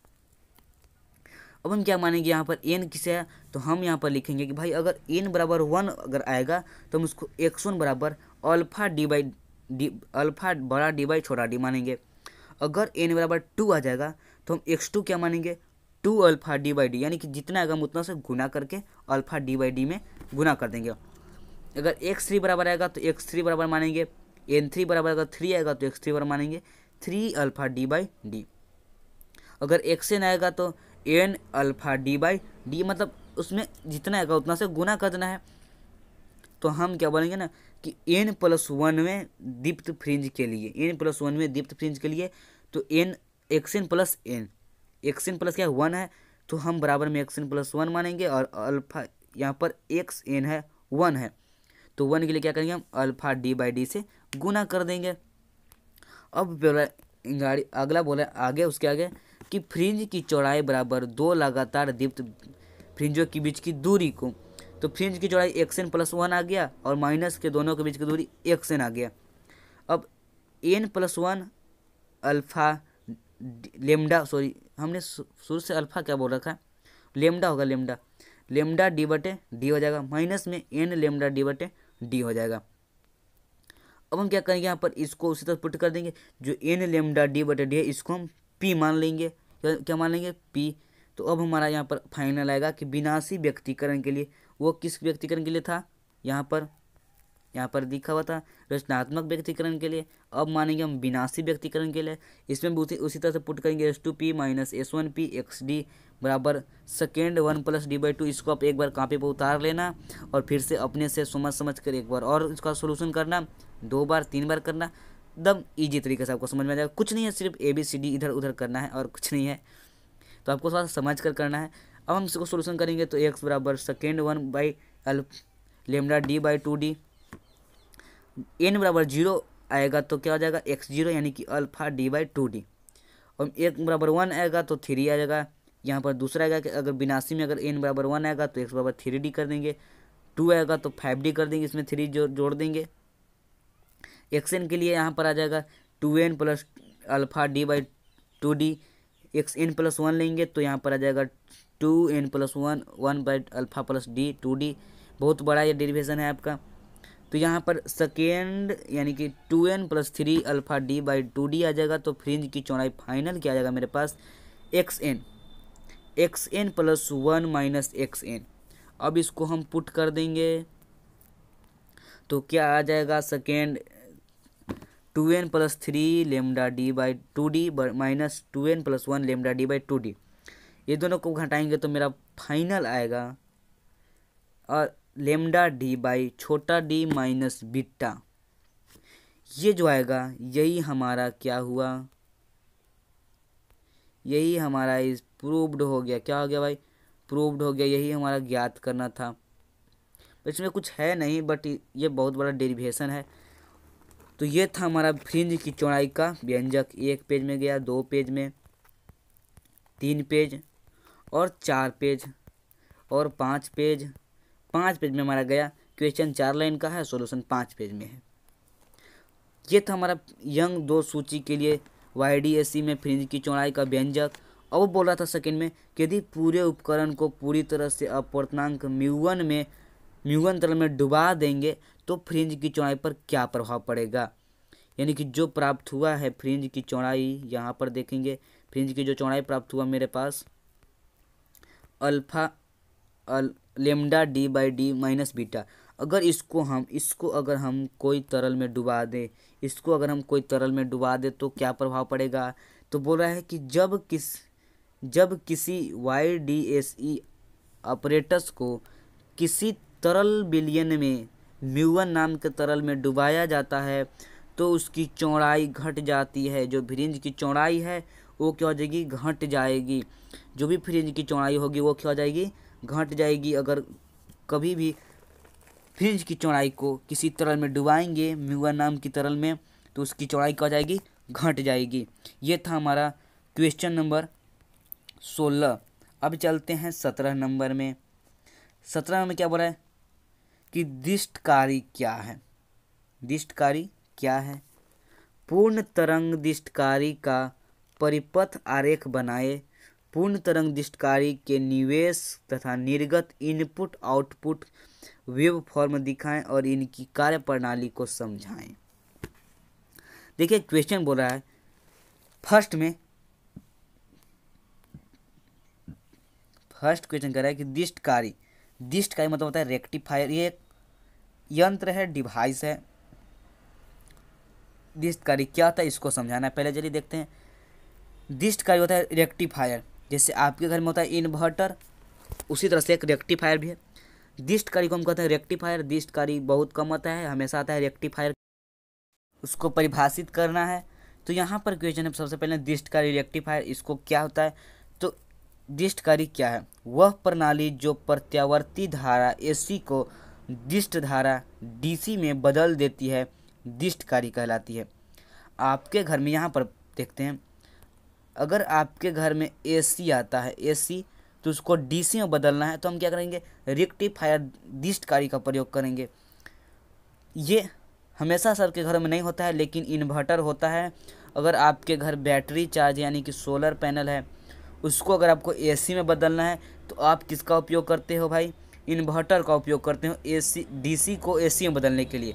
अब हम क्या मानेंगे यहाँ पर एन किसे है तो हम यहाँ पर लिखेंगे कि भाई अगर एन बराबर वन अगर आएगा तो हम उसको एक्स वन बराबर alpha D by D alpha बड़ा डी बाई छोटा डी मानेंगे अगर एन बराबर टू आ जाएगा तो हम एक्स टू क्या मानेंगे two alpha D by D यानी कि जितना आएगा हम उतना से गुना करके अल्फा डी बाई डी में गुना कर देंगे अगर एक्स थ्री बराबर आएगा तो एक्स थ्री बराबर मानेंगे एन थ्री बराबर अगर थ्री आएगा तो एक्स थ्री बराबर मानेंगे three alpha D by D अगर एक्स एन आएगा तो N alpha D by D मतलब उसमें जितना है उतना से गुना करना है तो हम क्या बोलेंगे ना कि एन प्लस वन में दीप्त फ्रिंज के लिए एन प्लस वन में दीप्त फ्रिंज के लिए तो N X N plus N X N plus क्या है वन है तो हम बराबर में एक्स एन प्लस वन मानेंगे और अल्फा यहाँ पर एक्स एन है वन है तो वन के लिए क्या करेंगे हम अल्फा डी बाई डी से गुना कर देंगे अब बोला गाड़ी अगला बोला आगे उसके आगे कि फ्रिंज की चौड़ाई बराबर दो लगातार दीप्त फ्रिंजों के बीच की दूरी को तो फ्रिंज की चौड़ाई एक्सन प्लस वन आ गया और माइनस के दोनों के बीच की दूरी एक्सन आ गया अब N plus one alpha lambda sorry हमने शुरू से अल्फ़ा क्या बोल रखा है लेमडा होगा लेमडा लेमडा डी बटे डी हो जाएगा माइनस में एन लेमडा डी बटे डी हो जाएगा अब हम क्या करेंगे यहाँ पर इसको उसी तरह पुट कर देंगे जो एन लेमडा डी बटे डी है इसको हम पी मान लेंगे क्या मान लेंगे पी तो अब हमारा यहाँ पर फाइनल आएगा कि विनाशी व्यक्तिकरण के लिए वो किस व्यक्तिकरण के लिए था यहाँ पर यहाँ पर दिखा हुआ था रचनात्मक व्यक्तिकरण के लिए अब मानेंगे हम विनाशी व्यक्तिकरण के लिए इसमें भी उसी तरह से पुट करेंगे S two P minus S one P X D बराबर second one plus D by two इसको आप एक बार कापी पर उतार लेना और फिर से अपने से समझ समझ कर एक बार और इसका सोल्यूशन करना दो बार तीन बार करना एकदम ईजी तरीके से आपको समझ में आ जाएगा कुछ नहीं है सिर्फ ए बी सी डी इधर उधर करना है और कुछ नहीं है तो आपको थोड़ा समझ कर करना है अब हम इसको सोल्यूशन करेंगे तो एक्स बराबर second one by L lambda D by two D N बराबर जीरो आएगा तो क्या हो जाएगा एक्स जीरो यानी कि alpha D by two D और एक बराबर वन आएगा तो थ्री आ जाएगा यहाँ पर दूसरा आएगा कि अगर बिनासी में अगर एन बराबर वन आएगा तो एक्स बराबर थ्री डी कर देंगे टू आएगा तो फाइव डी कर देंगे इसमें थ्री जो जोड़ देंगे एन के लिए यहाँ पर आ जाएगा two N plus alpha D by two D X N plus one लेंगे तो यहाँ पर आ जाएगा two N plus one one by alpha plus D two D बहुत बड़ा ये डेरिवेशन है आपका तो यहाँ पर सेकेंड यानी कि two N plus three alpha D by two D आ जाएगा तो फ्रिंज की चौड़ाई फाइनल क्या आ जाएगा मेरे पास X N X N plus one minus X N अब इसको हम पुट कर देंगे तो क्या आ जाएगा second two N plus three lambda D by two D minus two N plus one lambda D by two D ये दोनों को घटाएंगे तो मेरा फाइनल आएगा और लेमडा डी बाई छोटा डी माइनस बिट्टा ये जो आएगा यही हमारा क्या हुआ यही हमारा इस प्रूव्ड हो गया क्या हो गया भाई प्रूव्ड हो गया यही हमारा ज्ञात करना था इसमें कुछ है नहीं बट ये बहुत बड़ा डेरिवेशन है तो ये था हमारा फ्रिंज की चौड़ाई का व्यंजक एक पेज में गया दो पेज में तीन पेज और चार पेज और पाँच पेज पाँच पेज में हमारा गया क्वेश्चन चार लाइन का है सोल्यूशन पाँच पेज में है ये था हमारा यंग दो सूची के लिए वाई डी सी में फ्रिंज की चौड़ाई का व्यंजक अब रहा था सेकंड में कि यदि पूरे उपकरण को पूरी तरह से अपवर्तनांक म्यूवन में म्यूगन तरल में डुबा देंगे तो फ्रिंज की चौड़ाई पर क्या प्रभाव पड़ेगा यानी कि जो प्राप्त हुआ है फ्रिंज की चौड़ाई यहाँ पर देखेंगे फ्रिंज की जो चौड़ाई प्राप्त हुआ मेरे पास अल्फा अल lambda D by D minus beta अगर इसको हम इसको अगर हम कोई तरल में डुबा दें इसको अगर हम कोई तरल में डुबा दें तो क्या प्रभाव पड़ेगा तो बोल रहा है कि जब किस जब किसी Y D S E apparatus को किसी तरल बिलियन में म्यूवन नाम के तरल में डुबाया जाता है तो उसकी चौड़ाई घट जाती है जो फ्रिंज की चौड़ाई है वो क्या हो जाएगी घट जाएगी जो भी फ्रिंज की चौड़ाई होगी वो क्या हो जाएगी घट जाएगी अगर कभी भी फ्रिंज की चौड़ाई को किसी तरल में डुबाएंगे म्यूवन नाम की तरल में तो उसकी चौड़ाई क्या हो जाएगी घट जाएगी ये था हमारा क्वेश्चन नंबर सोलह अब चलते हैं सत्रह नंबर में सत्रह में क्या बोला है कि दिष्टकारी क्या है दिष्टकारी क्या है पूर्ण तरंग दिष्टकारी का परिपथ आरेख बनाए पूर्ण तरंग दिष्टकारी के निवेश तथा निर्गत इनपुट आउटपुट वेब फॉर्म दिखाएं और इनकी कार्य प्रणाली को समझाएं देखिए क्वेश्चन बोल रहा है फर्स्ट में फर्स्ट क्वेश्चन कह रहा है कि दिष्टकारी डिस्ट का मतलब होता है रेक्टिफायर ये यंत्र है डिवाइस है दिष्ट कार्य क्या था इसको समझाना है पहले चलिए देखते हैं दिष्ट कार्य होता है रेक्टिफायर जैसे आपके घर में होता है इन्वर्टर उसी तरह से एक रेक्टिफायर भी है दिष्ट कार्य को हम कहते हैं रेक्टिफायर दिष्ट कार्य बहुत कम आता है हमेशा आता है रेक्टिफायर उसको परिभाषित करना है तो यहाँ पर क्वेश्चन है सबसे पहले दिष्ट कार्य रेक्टिफायर इसको क्या होता है तो दिष्टकारी क्या है वह प्रणाली जो प्रत्यावर्ती धारा एसी को दिष्ट धारा डीसी में बदल देती है दिष्टकारी कहलाती है आपके घर में यहाँ पर देखते हैं अगर आपके घर में एसी आता है एसी तो उसको डीसी में बदलना है तो हम क्या करेंगे रिक्टिफायर दिष्टकारी का प्रयोग करेंगे ये हमेशा सर के घर में नहीं होता है लेकिन इन्वर्टर होता है अगर आपके घर बैटरी चार्ज यानी कि सोलर पैनल है उसको अगर आपको एसी में बदलना है तो आप किसका उपयोग करते हो भाई इन्वर्टर का उपयोग करते हो एसी डीसी को एसी में बदलने के लिए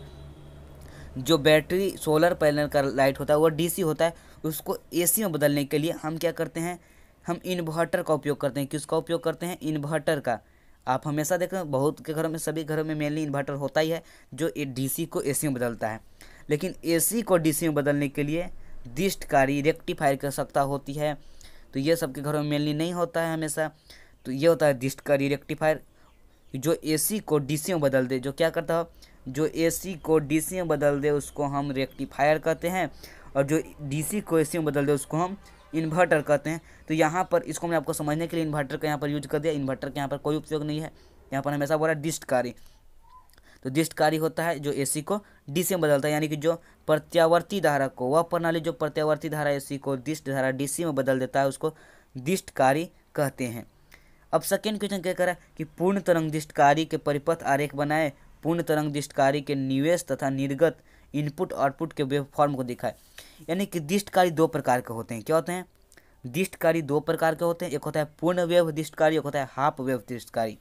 जो बैटरी सोलर पैनल का लाइट होता है वो डीसी होता है उसको एसी में बदलने के लिए हम क्या करते हैं हम इन्वर्टर का उपयोग करते हैं किसका उपयोग करते हैं इन्वर्टर का आप हमेशा देखें बहुत के घरों में सभी घरों में मेनली इन्वर्टर होता ही है जो डीसी को एसी में बदलता है लेकिन एसी को डीसी में बदलने के लिए दिष्टकारी रेक्टिफायर की आवश्यकता होती है तो ये सबके घरों में मेनली नहीं होता है हमेशा तो ये होता है डिस्ट का रिएक्टिफायर जो एसी को डीसी में बदल दे जो क्या करता हो जो एसी को डीसी में बदल दे उसको हम रेक्टिफायर कहते हैं और जो डीसी को एसी में बदल दे उसको हम इन्वर्टर कहते हैं तो यहाँ पर इसको मैं आपको समझने के लिए इन्वर्टर का यहाँ पर यूज कर दिया इन्वर्टर का यहाँ पर कोई उपयोग नहीं है यहाँ पर हमेशा बोला डिस्ट कार्य तो दिष्ट कार्य होता है जो एसी को डी से बदलता है यानी कि जो प्रत्यावर्ती धारा को वह प्रणाली जो प्रत्यावर्ती धारा एसी को दिष्ट धारा डी में बदल देता है उसको दिष्टकारी कहते हैं अब सेकेंड क्वेश्चन क्या करा कि पूर्ण तरंग दिष्टकारी के परिपथ आरेख बनाए पूर्ण तरंग दिष्टकारी के निवेश तथा निर्गत इनपुट आउटपुट के वेबफॉर्म को दिखाए यानी कि दिष्टकारी दो प्रकार के होते हैं क्या होते हैं दिष्टकारी दो प्रकार के होते हैं एक होता है पूर्ण वेव दिष्टकारी एक होता है हाफ वेव दिष्टकारी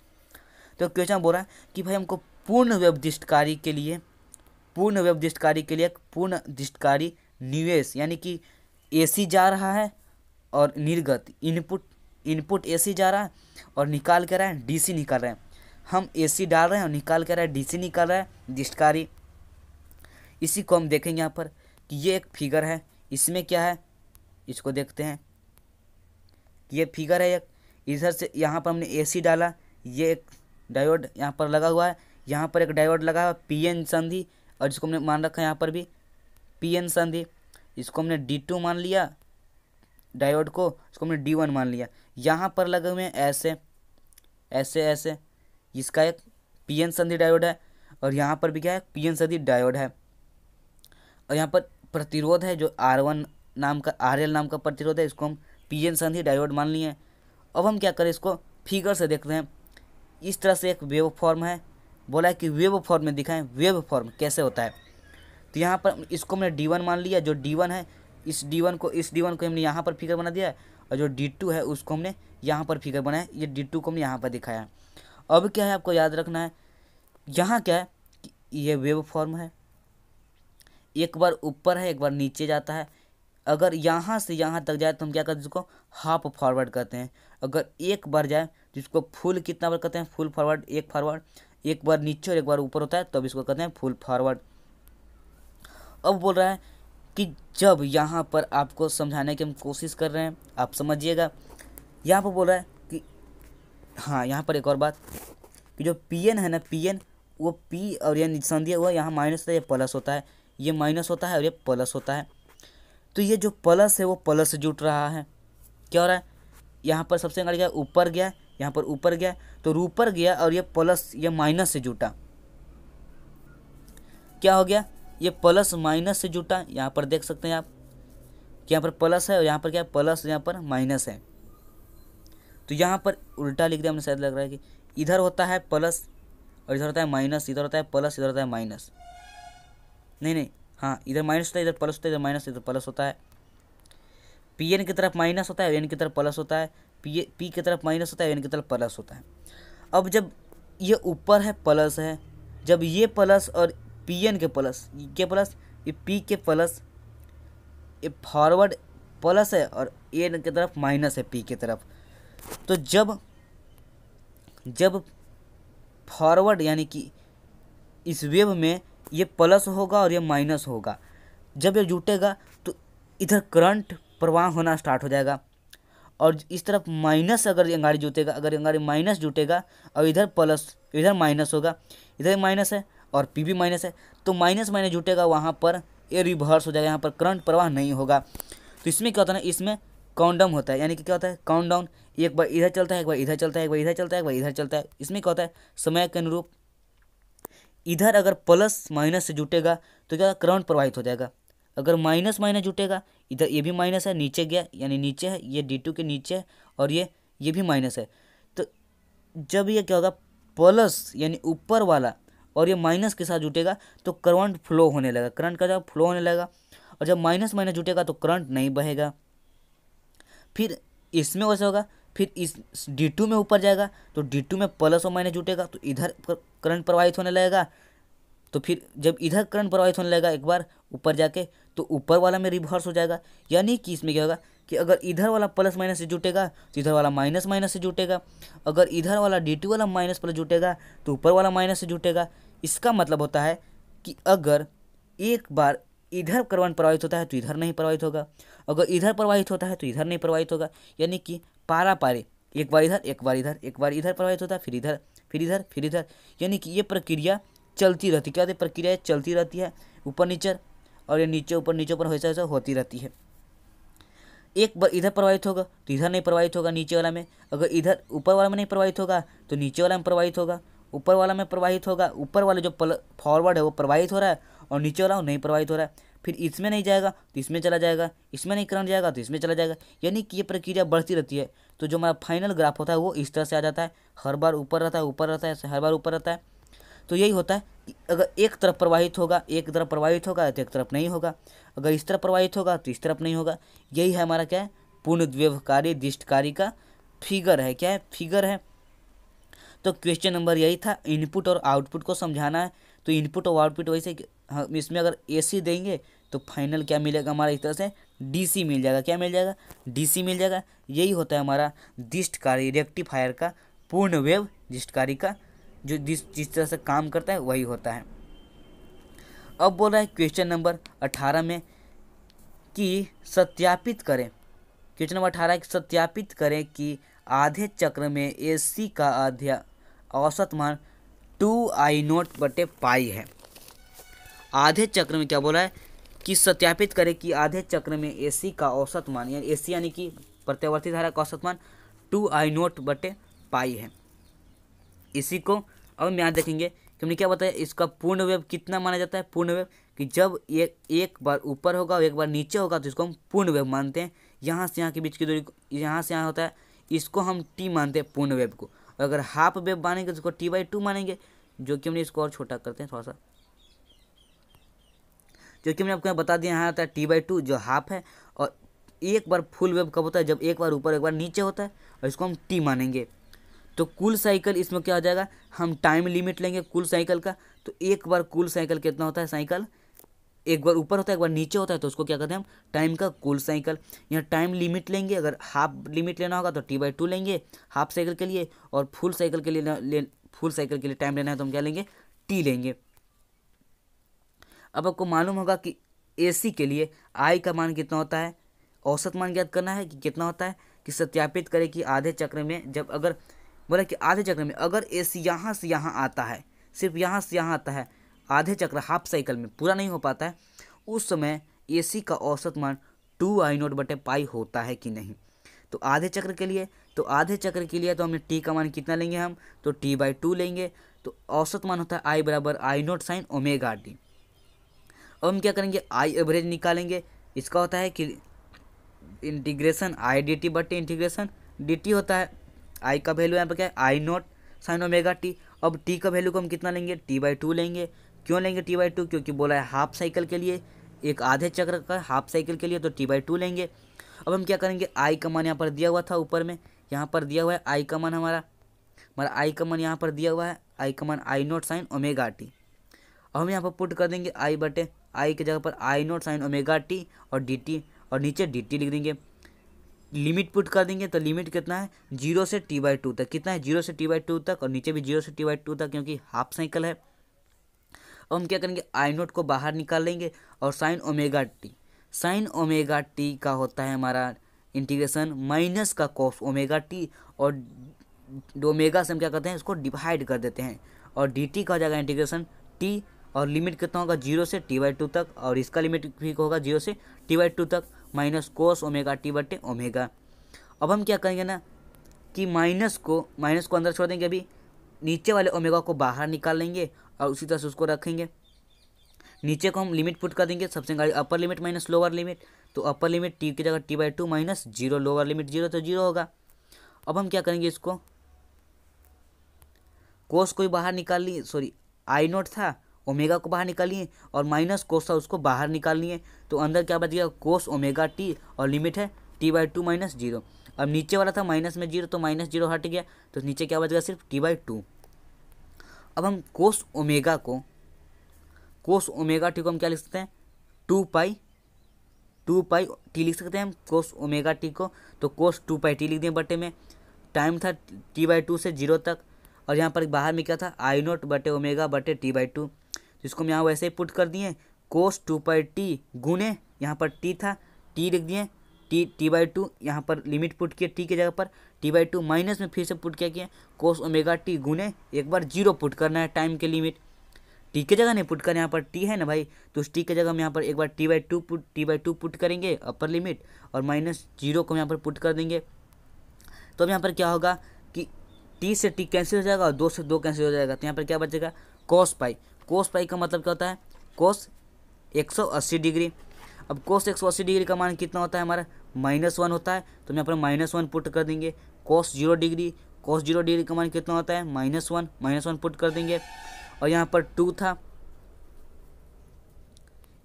तो क्वेश्चन बोल रहा है कि भाई हमको पूर्ण व्यवदिष्टकारी के लिए पूर्ण व्यवदिष्टकारी के लिए पूर्ण दृष्टकारी निवेश यानी कि एसी जा रहा है और निर्गत इनपुट इनपुट एसी जा रहा है और निकाल कर रहा है डीसी निकाल रहे हैं हम एसी डाल रहे हैं और निकाल कर रहा है डीसी निकाल रहा है दृष्टकारी इसी को हम देखेंगे यहाँ पर कि ये एक फिगर है इसमें क्या है इसको देखते हैं ये फिगर है एक इधर से यहाँ पर हमने ए डाला ये एक डायोड यहाँ पर लगा हुआ है यहाँ पर एक डायोड लगा हुआ पी एन संधि और जिसको हमने मान रखा है यहाँ पर भी पी एन संधि इसको हमने डी टू मान लिया डायोड को इसको हमने डी वन मान लिया यहाँ पर लगे हुए हैं ऐसे ऐसे ऐसे इसका एक पी एन संधि डायोड है और यहाँ पर भी क्या है पी एन संधि डायोड है और यहाँ पर प्रतिरोध है जो आर वन नाम का आर एल नाम का प्रतिरोध है इसको हम पी एन संधि डायोड मान लिए अब हम क्या करें इसको फिगर से देखते हैं इस तरह से एक वेव फॉर्म है बोला है कि वेब फॉर्म में दिखाएं वेब फॉर्म कैसे होता है तो यहाँ पर इसको हमने डी वन मान लिया जो डी वन है इस डी वन को इस डी वन को हमने यहाँ पर फिगर बना दिया है और जो डी टू है उसको हमने यहाँ पर फिगर बनाया ये डी टू को हमने यहाँ पर दिखाया अब क्या है आपको याद रखना है यहाँ क्या है ये वेब फॉर्म है एक बार ऊपर है एक बार नीचे जाता है अगर यहाँ से यहाँ तक जाए तो हम क्या करते हैं जिसको हाफ फॉरवर्ड करते हैं अगर एक बार जाए जिसको फुल कितना बार करते हैं फुल फॉरवर्ड एक फॉरवर्ड एक बार नीचे और एक बार ऊपर होता है तब इसको कहते हैं फुल फॉरवर्ड अब बोल रहा है कि जब यहाँ पर आपको समझाने की हम कोशिश कर रहे हैं आप समझिएगा यहाँ पर बोल रहा है कि हाँ यहाँ पर एक और बात कि जो पी है ना पी वो पी और ये निशान दिया हुआ यहाँ माइनस होता है ये प्लस होता है ये माइनस होता है और ये प्लस होता है तो ये जो प्लस है वो प्लस जुट रहा है क्या हो रहा है यहाँ पर सबसे गाड़ी गया ऊपर गया यहाँ पर ऊपर गया तो ऊपर गया और ये प्लस ये माइनस से जुटा क्या हो गया ये प्लस माइनस से जुटा यहाँ पर देख सकते हैं आप कि यहाँ पर प्लस है और यहाँ पर क्या प्लस यहाँ पर माइनस है तो यहाँ पर उल्टा लिख दिया हमने शायद लग रहा है कि इधर होता है प्लस और इधर होता है माइनस इधर होता है प्लस इधर होता है माइनस नहीं नहीं हाँ इधर माइनस होता है इधर प्लस होता है इधर माइनस इधर प्लस होता है पी एन की तरफ माइनस होता है एन की तरफ प्लस होता है पी पी की तरफ माइनस होता है एन की तरफ प्लस होता है अब जब ये ऊपर है प्लस है जब ये प्लस और पी एन के प्लस के प्लस ये पी के प्लस ये फॉरवर्ड प्लस है और एन की तरफ माइनस है पी की तरफ तो जब जब फॉरवर्ड यानी कि इस वेव में ये प्लस होगा और ये माइनस होगा जब ये जुटेगा तो इधर करंट प्रवाह होना स्टार्ट हो जाएगा और इस तरफ माइनस अगर अंगाड़ी जुटेगा अगर अंगाड़ी माइनस जुटेगा और इधर प्लस इधर माइनस होगा इधर माइनस है और पी भी माइनस है तो माइनस माइनस जुटेगा वहाँ पर ये रिवर्स हो जाएगा यहाँ पर करंट प्रवाह नहीं होगा तो इसमें क्या होता है ना इसमें काउंट होता है यानी कि क्या होता है काउंट डाउन एक बार इधर चलता है एक बार इधर चलता है एक बार इधर चलता है एक बार इधर चलता है इसमें क्या होता है समय के अनुरूप इधर अगर प्लस माइनस से जुटेगा तो क्या करंट प्रवाहित हो जाएगा अगर माइनस माइनस जुटेगा इधर ये भी माइनस है नीचे गया यानी नीचे है ये डी टू के नीचे है और ये ये भी माइनस है तो जब ये क्या होगा प्लस यानी ऊपर वाला और ये माइनस के साथ जुटेगा तो करंट फ्लो होने लगेगा करंट का जब फ्लो होने लगेगा और जब माइनस माइनस जुटेगा तो करंट नहीं बहेगा फिर इसमें वैसे होगा फिर इस डी टू में ऊपर जाएगा तो डी टू में प्लस और माइनस जुटेगा तो इधर करंट प्रवाहित होने लगेगा तो फिर जब इधर करंट प्रवाहित होने लगेगा एक बार ऊपर जाके तो ऊपर वाला में रिवर्स हो जाएगा यानी कि इसमें क्या होगा कि अगर इधर वाला प्लस माइनस से जुटेगा तो इधर वाला माइनस माइनस से जुटेगा अगर इधर वाला डी वाला माइनस प्लस जुटेगा तो ऊपर वाला माइनस से जुटेगा इसका मतलब होता है कि अगर एक बार इधर करवन प्रवाहित होता है तो इधर नहीं प्रवाहित होगा अगर इधर प्रवाहित होता है तो इधर नहीं प्रवाहित होगा यानी कि पारा पारे एक बार इधर एक बार इधर एक बार इधर प्रवाहित होता है फिर इधर फिर इधर फिर इधर यानी कि ये प्रक्रिया चलती रहती क्या होती है प्रक्रिया चलती रहती है ऊपर नीचे और ये नीचे ऊपर नीचे ऊपर वैसा वैसा होती रहती है एक बार इधर प्रभावित होगा तो इधर नहीं प्रभावित होगा नीचे वाला में अगर इधर ऊपर वाला में नहीं प्रभावित होगा तो नीचे वाला में प्रभावित होगा ऊपर वाला में प्रवाहित होगा ऊपर वाला जो फॉरवर्ड है वो प्रभावित हो रहा है और नीचे वाला वो नहीं प्रभावित हो रहा है फिर इसमें नहीं जाएगा तो इसमें चला जाएगा इसमें नहीं करंट जाएगा तो इसमें चला जाएगा यानी कि ये प्रक्रिया बढ़ती रहती है तो जो हमारा फाइनल ग्राफ होता है वो इस तरह से आ जाता है हर बार ऊपर रहता है ऊपर रहता है हर बार ऊपर रहता है तो यही होता है अगर एक तरफ प्रवाहित होगा एक तरफ प्रवाहित होगा तो एक तरफ नहीं होगा अगर इस तरफ प्रवाहित होगा तो इस तरफ नहीं होगा यही है हमारा क्या है पूर्ण द्व्यवकारी दिष्टकारी का फिगर है क्या है फिगर है तो क्वेश्चन नंबर यही था इनपुट और आउटपुट को समझाना है तो इनपुट और आउटपुट वैसे हम हाँ, इसमें अगर ए देंगे तो फाइनल क्या मिलेगा हमारा इस तरह से डी मिल जाएगा क्या मिल जाएगा डी मिल जाएगा यही होता है हमारा दिष्टकारी रेक्टिफायर का पूर्ण वेव दिष्टकारी का जो जिस जिस तरह से काम करता है वही होता है अब बोल रहा है क्वेश्चन नंबर अठारह में कि सत्यापित करें क्वेश्चन नंबर अठारह सत्यापित करें कि आधे चक्र में ए सी का अध्या औसत मान टू आई नोट बटे पाई है आधे चक्र में क्या बोला है कि सत्यापित करें कि आधे चक्र में ए सी का औसत मान यानी ए सी यानी कि प्रत्यावर्ती धारा का औसत मान टू आई नोट बटे पाई है इसी को अब यहाँ देखेंगे कि हमने क्या बताया इसका पूर्ण वेव कितना माना जाता है पूर्ण वेव कि जब एक एक बार ऊपर होगा और एक बार नीचे होगा तो इसको हम पूर्ण वेव मानते हैं यहाँ से यहाँ के बीच की दूरी यहाँ से यहाँ होता है इसको हम टी मानते हैं पूर्ण वेव को अगर हाफ वेव मानेंगे तो इसको टी बाई टू मानेंगे जो कि हमने इसको और छोटा करते हैं थोड़ा सा जो कि हमने आपको यहाँ बता दिया यहाँ आता है टी बाई टू जो हाफ है और एक बार फुल वेव कब होता है जब एक बार ऊपर एक बार नीचे होता है और इसको हम टी मानेंगे तो कुल साइकिल इसमें क्या हो जाएगा हम टाइम लिमिट लेंगे कुल साइकिल का तो एक बार कुल साइकिल कितना होता है साइकिल एक बार ऊपर होता है एक बार नीचे होता है तो उसको क्या कहते हैं हम टाइम का कुल साइकिल यहाँ टाइम लिमिट लेंगे अगर हाफ लिमिट लेना होगा तो टी बाई टू लेंगे हाफ साइकिल के लिए और फुल साइकिल के लिए ले फुल साइकिल के लिए टाइम लेना है तो हम क्या लेंगे टी लेंगे अब आपको मालूम होगा कि सी के लिए आई का मान कितना होता है औसत मान ज्ञात करना है कि कितना होता है कि सत्यापित करें कि आधे चक्र में जब अगर बोला कि आधे चक्र में अगर ए सी यहाँ से यहाँ आता है सिर्फ यहाँ से यहाँ आता है आधे चक्र हाफ साइकिल में पूरा नहीं हो पाता है उस समय ए सी का औसत मान टू आई नोट बटे पाई होता है कि नहीं तो आधे चक्र के लिए तो आधे चक्र के लिए तो हमने टी का मान कितना लेंगे हम तो टी बाई टू लेंगे तो औसत मान होता है आई बराबर I naught sine omega D अब हम क्या करेंगे आई एवरेज निकालेंगे इसका होता है कि इंटीग्रेशन आई डी टी बटे इंटीग्रेशन डी टी होता है आई का वैल्यू यहाँ पर क्या है I naught sine omega T अब टी का वैल्यू को हम कितना लेंगे टी बाई टू लेंगे क्यों लेंगे टी बाई टू क्योंकि बोला है हाफ साइकिल के लिए एक आधे चक्र का हाफ साइकिल के लिए तो टी बाई टू लेंगे अब हम क्या करेंगे आई का मान यहाँ पर दिया हुआ था ऊपर में यहाँ पर दिया हुआ है आई का मान हमारा हमारा आई का मान यहाँ पर दिया हुआ है आई का मान I naught sine omega T अब हम यहाँ पर पुट कर देंगे आई बटे आई की जगह पर I naught sine omega T और डी टी और नीचे डी टी लिख देंगे लिमिट पुट कर देंगे तो लिमिट कितना है जीरो से टी बाई टू तक कितना है जीरो से टी बाई टू तक और नीचे भी जीरो से टी बाई टू तक क्योंकि हाफ साइकिल है और हम क्या करेंगे आई नोट को बाहर निकाल लेंगे और sine omega T sine omega T का होता है हमारा इंटीग्रेशन माइनस का कॉफ ओमेगा टी और डोमेगा से हम क्या करते हैं इसको डिवाइड कर देते हैं और डी टी का हो जाएगा इंटीग्रेशन टी और लिमिट कितना होगा जीरो से टी बाई टू तक और इसका लिमिट भी होगा जीरो से टी बाई टू तक माइनस कोस ओमेगा टी बटे ओमेगा अब हम क्या करेंगे ना कि माइनस को माइनस को अंदर छोड़ देंगे अभी नीचे वाले ओमेगा को बाहर निकाल लेंगे और उसी तरह से उसको रखेंगे नीचे को हम लिमिट पुट कर देंगे सबसे गाड़ी upper limit minus lower limit तो अपर लिमिट टी की जगह T by two minus zero lower limit zero तो जीरो होगा अब हम क्या करेंगे इसको कोस को बाहर निकाल ली सॉरी आई नोट था ओमेगा को बाहर निकालिए और माइनस कोस था उसको बाहर निकालिए तो अंदर क्या बच गया कोस ओमेगा टी और लिमिट है T by two minus zero अब नीचे वाला था माइनस में जीरो तो माइनस जीरो हट गया तो नीचे क्या बच गया सिर्फ टी बाई टू अब हम कोस ओमेगा को कोस ओमेगा टी को हम क्या लिख सकते हैं two pi two pi T लिख सकते हैं हम कोस ओमेगा टी को तो कोस टू पाई टी लिख दिए बटे में टाइम था टी बाई टू से जीरो तक और यहाँ पर बाहर में क्या था आई नोट बटे ओमेगा बटे टी बाई टू जिसको हम यहाँ वैसे ही पुट कर दिए कोस टू बाई टी गुने यहाँ पर टी था टी लिख दिए टी टी बाई टू यहाँ पर लिमिट पुट किया टी के जगह पर टी बाई टू माइनस में फिर से पुट क्या किया कोस ओमेगा टी गुने एक बार जीरो पुट करना है टाइम के लिमिट टी के जगह नहीं पुट कर यहाँ पर टी है ना भाई तो उस टी के जगह हम यहाँ पर एक बार T by two put T by two put करेंगे अपर लिमिट और माइनस जीरो को हम यहाँ पर पुट कर देंगे तो अब यहाँ पर क्या होगा कि टी से टी कैंसिल हो जाएगा और दो से दो कैंसिल हो जाएगा तो यहाँ पर क्या बचेगा कॉस पाई कोस पाई का मतलब क्या होता है कोस 180 डिग्री अब कोस 180 डिग्री का मान कितना होता है हमारा माइनस वन होता है तो हम यहाँ पर माइनस वन पुट कर देंगे cos zero degree cos zero degree का मान कितना होता है minus one minus one put कर देंगे और यहाँ पर टू था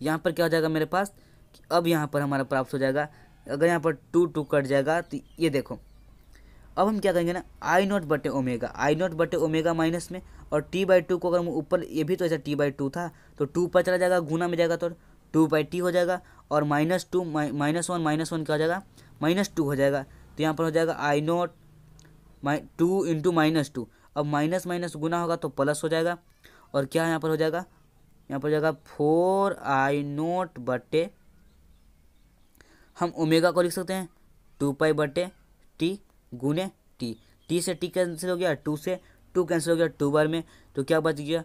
यहाँ पर क्या हो जाएगा मेरे पास अब यहाँ पर हमारा प्राप्त हो जाएगा अगर यहाँ पर टू टू कट जाएगा तो ये देखो अब हम क्या करेंगे ना आई नॉट बटे ओमेगा आई नॉट बटे ओमेगा माइनस में और टी बाई टू को अगर हम ऊपर ये भी तो ऐसा टी बाई टू था तो टू पर चला जाएगा गुना में जाएगा तो टू बाई टी हो जाएगा और minus two minus one minus one क्या हो जाएगा माइनस टू हो जाएगा तो यहाँ पर हो जाएगा आई नॉट माइ टू इंटू माइनस टू अब माइनस माइनस गुना होगा तो प्लस हो जाएगा और क्या यहाँ पर हो जाएगा यहाँ पर हो जाएगा फोर आई नोट बटे हम ओमेगा को लिख सकते हैं टू पाई बटे टी गुने टी टी से टी कैंसिल हो गया टू से टू कैंसिल हो गया टू बार में तो क्या बच गया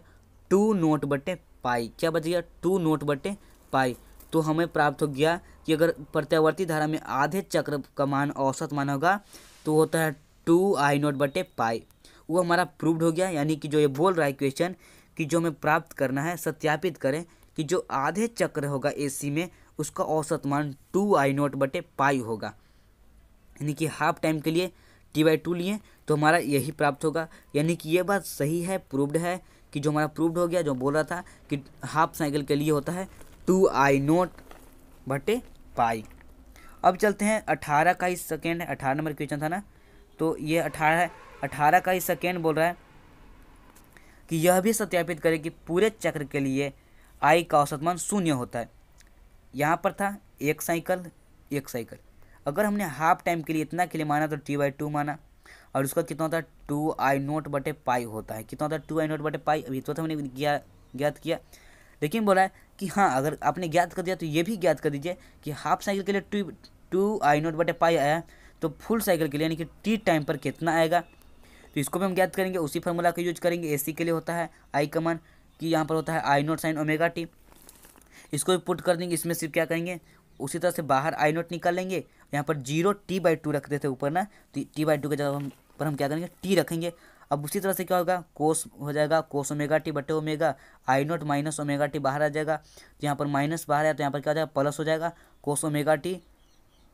टू नोट बटे पाई क्या बच गया टू नोट बटे पाई तो हमें प्राप्त हो गया कि अगर प्रत्यावर्ती धारा में आधे चक्र का मान औसत मान होगा तो होता है टू आई नोट बटे पाई वो हमारा प्रूव्ड हो गया यानी कि जो ये बोल रहा है क्वेश्चन कि जो हमें प्राप्त करना है सत्यापित करें कि जो आधे चक्र होगा एसी में उसका औसत मान टू आई नोट बटे पाई होगा यानी कि हाफ टाइम के लिए टी बाई टू लिए तो हमारा यही प्राप्त होगा यानी कि ये बात सही है प्रूव्ड है कि जो हमारा प्रूव्ड हो गया जो बोल रहा था कि हाफ साइकिल के लिए होता है टू आई नोट बटे पाई अब चलते हैं अठारह का ही सेकेंड है अठारह नंबर क्वेश्चन था ना तो ये अठारह है अठारह का ही सेकेंड बोल रहा है कि यह भी सत्यापित करे कि पूरे चक्र के लिए आई का औसत मान शून्य होता है यहाँ पर था एक साइकिल एक साइकिल अगर हमने हाफ टाइम के लिए इतना के लिए माना तो टी बाई टू माना और उसका कितना होता है टू आई नोट बटे पाई होता है कितना होता है टू आई नोट बटे पाई अभी तो हमने ज्ञात किया लेकिन बोला है कि हाँ अगर आपने ज्ञात कर दिया तो ये भी ज्ञात कर दीजिए कि हाफ साइकिल के लिए टू टू आई नोट बटे पाई आया तो फुल साइकिल के लिए यानी कि टी टाइम पर कितना आएगा तो इसको भी हम ज्ञात करेंगे उसी फार्मूला का यूज करेंगे ए के लिए होता है आई कमन कि यहाँ पर होता है I naught sine omega T इसको भी पुट कर देंगे इसमें सिर्फ क्या करेंगे उसी तरह से बाहर आई नोट निकाल लेंगे यहाँ पर जीरो टी बाई टू रखते थे ऊपर ना तो टी बाई टू के जगह हम पर हम क्या करेंगे टी रखेंगे अब उसी तरह से क्या होगा कोस हो जाएगा कोस ओमेगा टी बटे omega I naught minus omega T बाहर आ जाएगा तो यहाँ पर माइनस बाहर आया तो यहाँ पर क्या हो जाएगा प्लस हो जाएगा कोस ओमेगा टी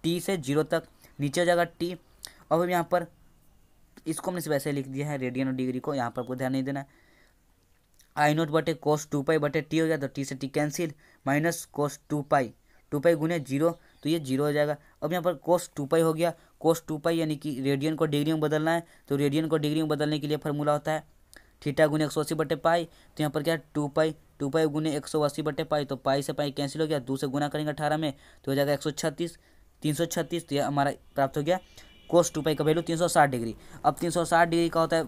टी से जीरो तक नीचे हो जाएगा टी और अब यहाँ पर इसको हमने सिर्फ ऐसे लिख दिया है रेडियन और डिग्री को यहाँ पर कोई ध्यान नहीं देना आई नोट बटे कोस टू पाई बटे टी हो गया तो टी से T cancel minus cos two pi two pi गुने जीरो तो ये जीरो हो जाएगा अब यहाँ पर कोस टू पाई हो गया कोस टू पाई यानी कि रेडियन को डिग्री में बदलना है तो रेडियन को डिग्री में बदलने के लिए फार्मूला होता है थीटा गुने एक सौ अस्सी बटे पाई तो यहाँ पर क्या है टू पाई टू पाई गुने एक सौ अस्सी बटे पाई तो पाई से पाई कैंसिल हो गया दो से गुना करेंगे अठारह में तो हो जाएगा एक सौ छत्तीस तीन सौ छत्तीस तो यह हमारा प्राप्त हो गया कोस टू पाई का वैल्यू तीन सौ साठ डिग्री अब तीन सौ साठ डिग्री का होता है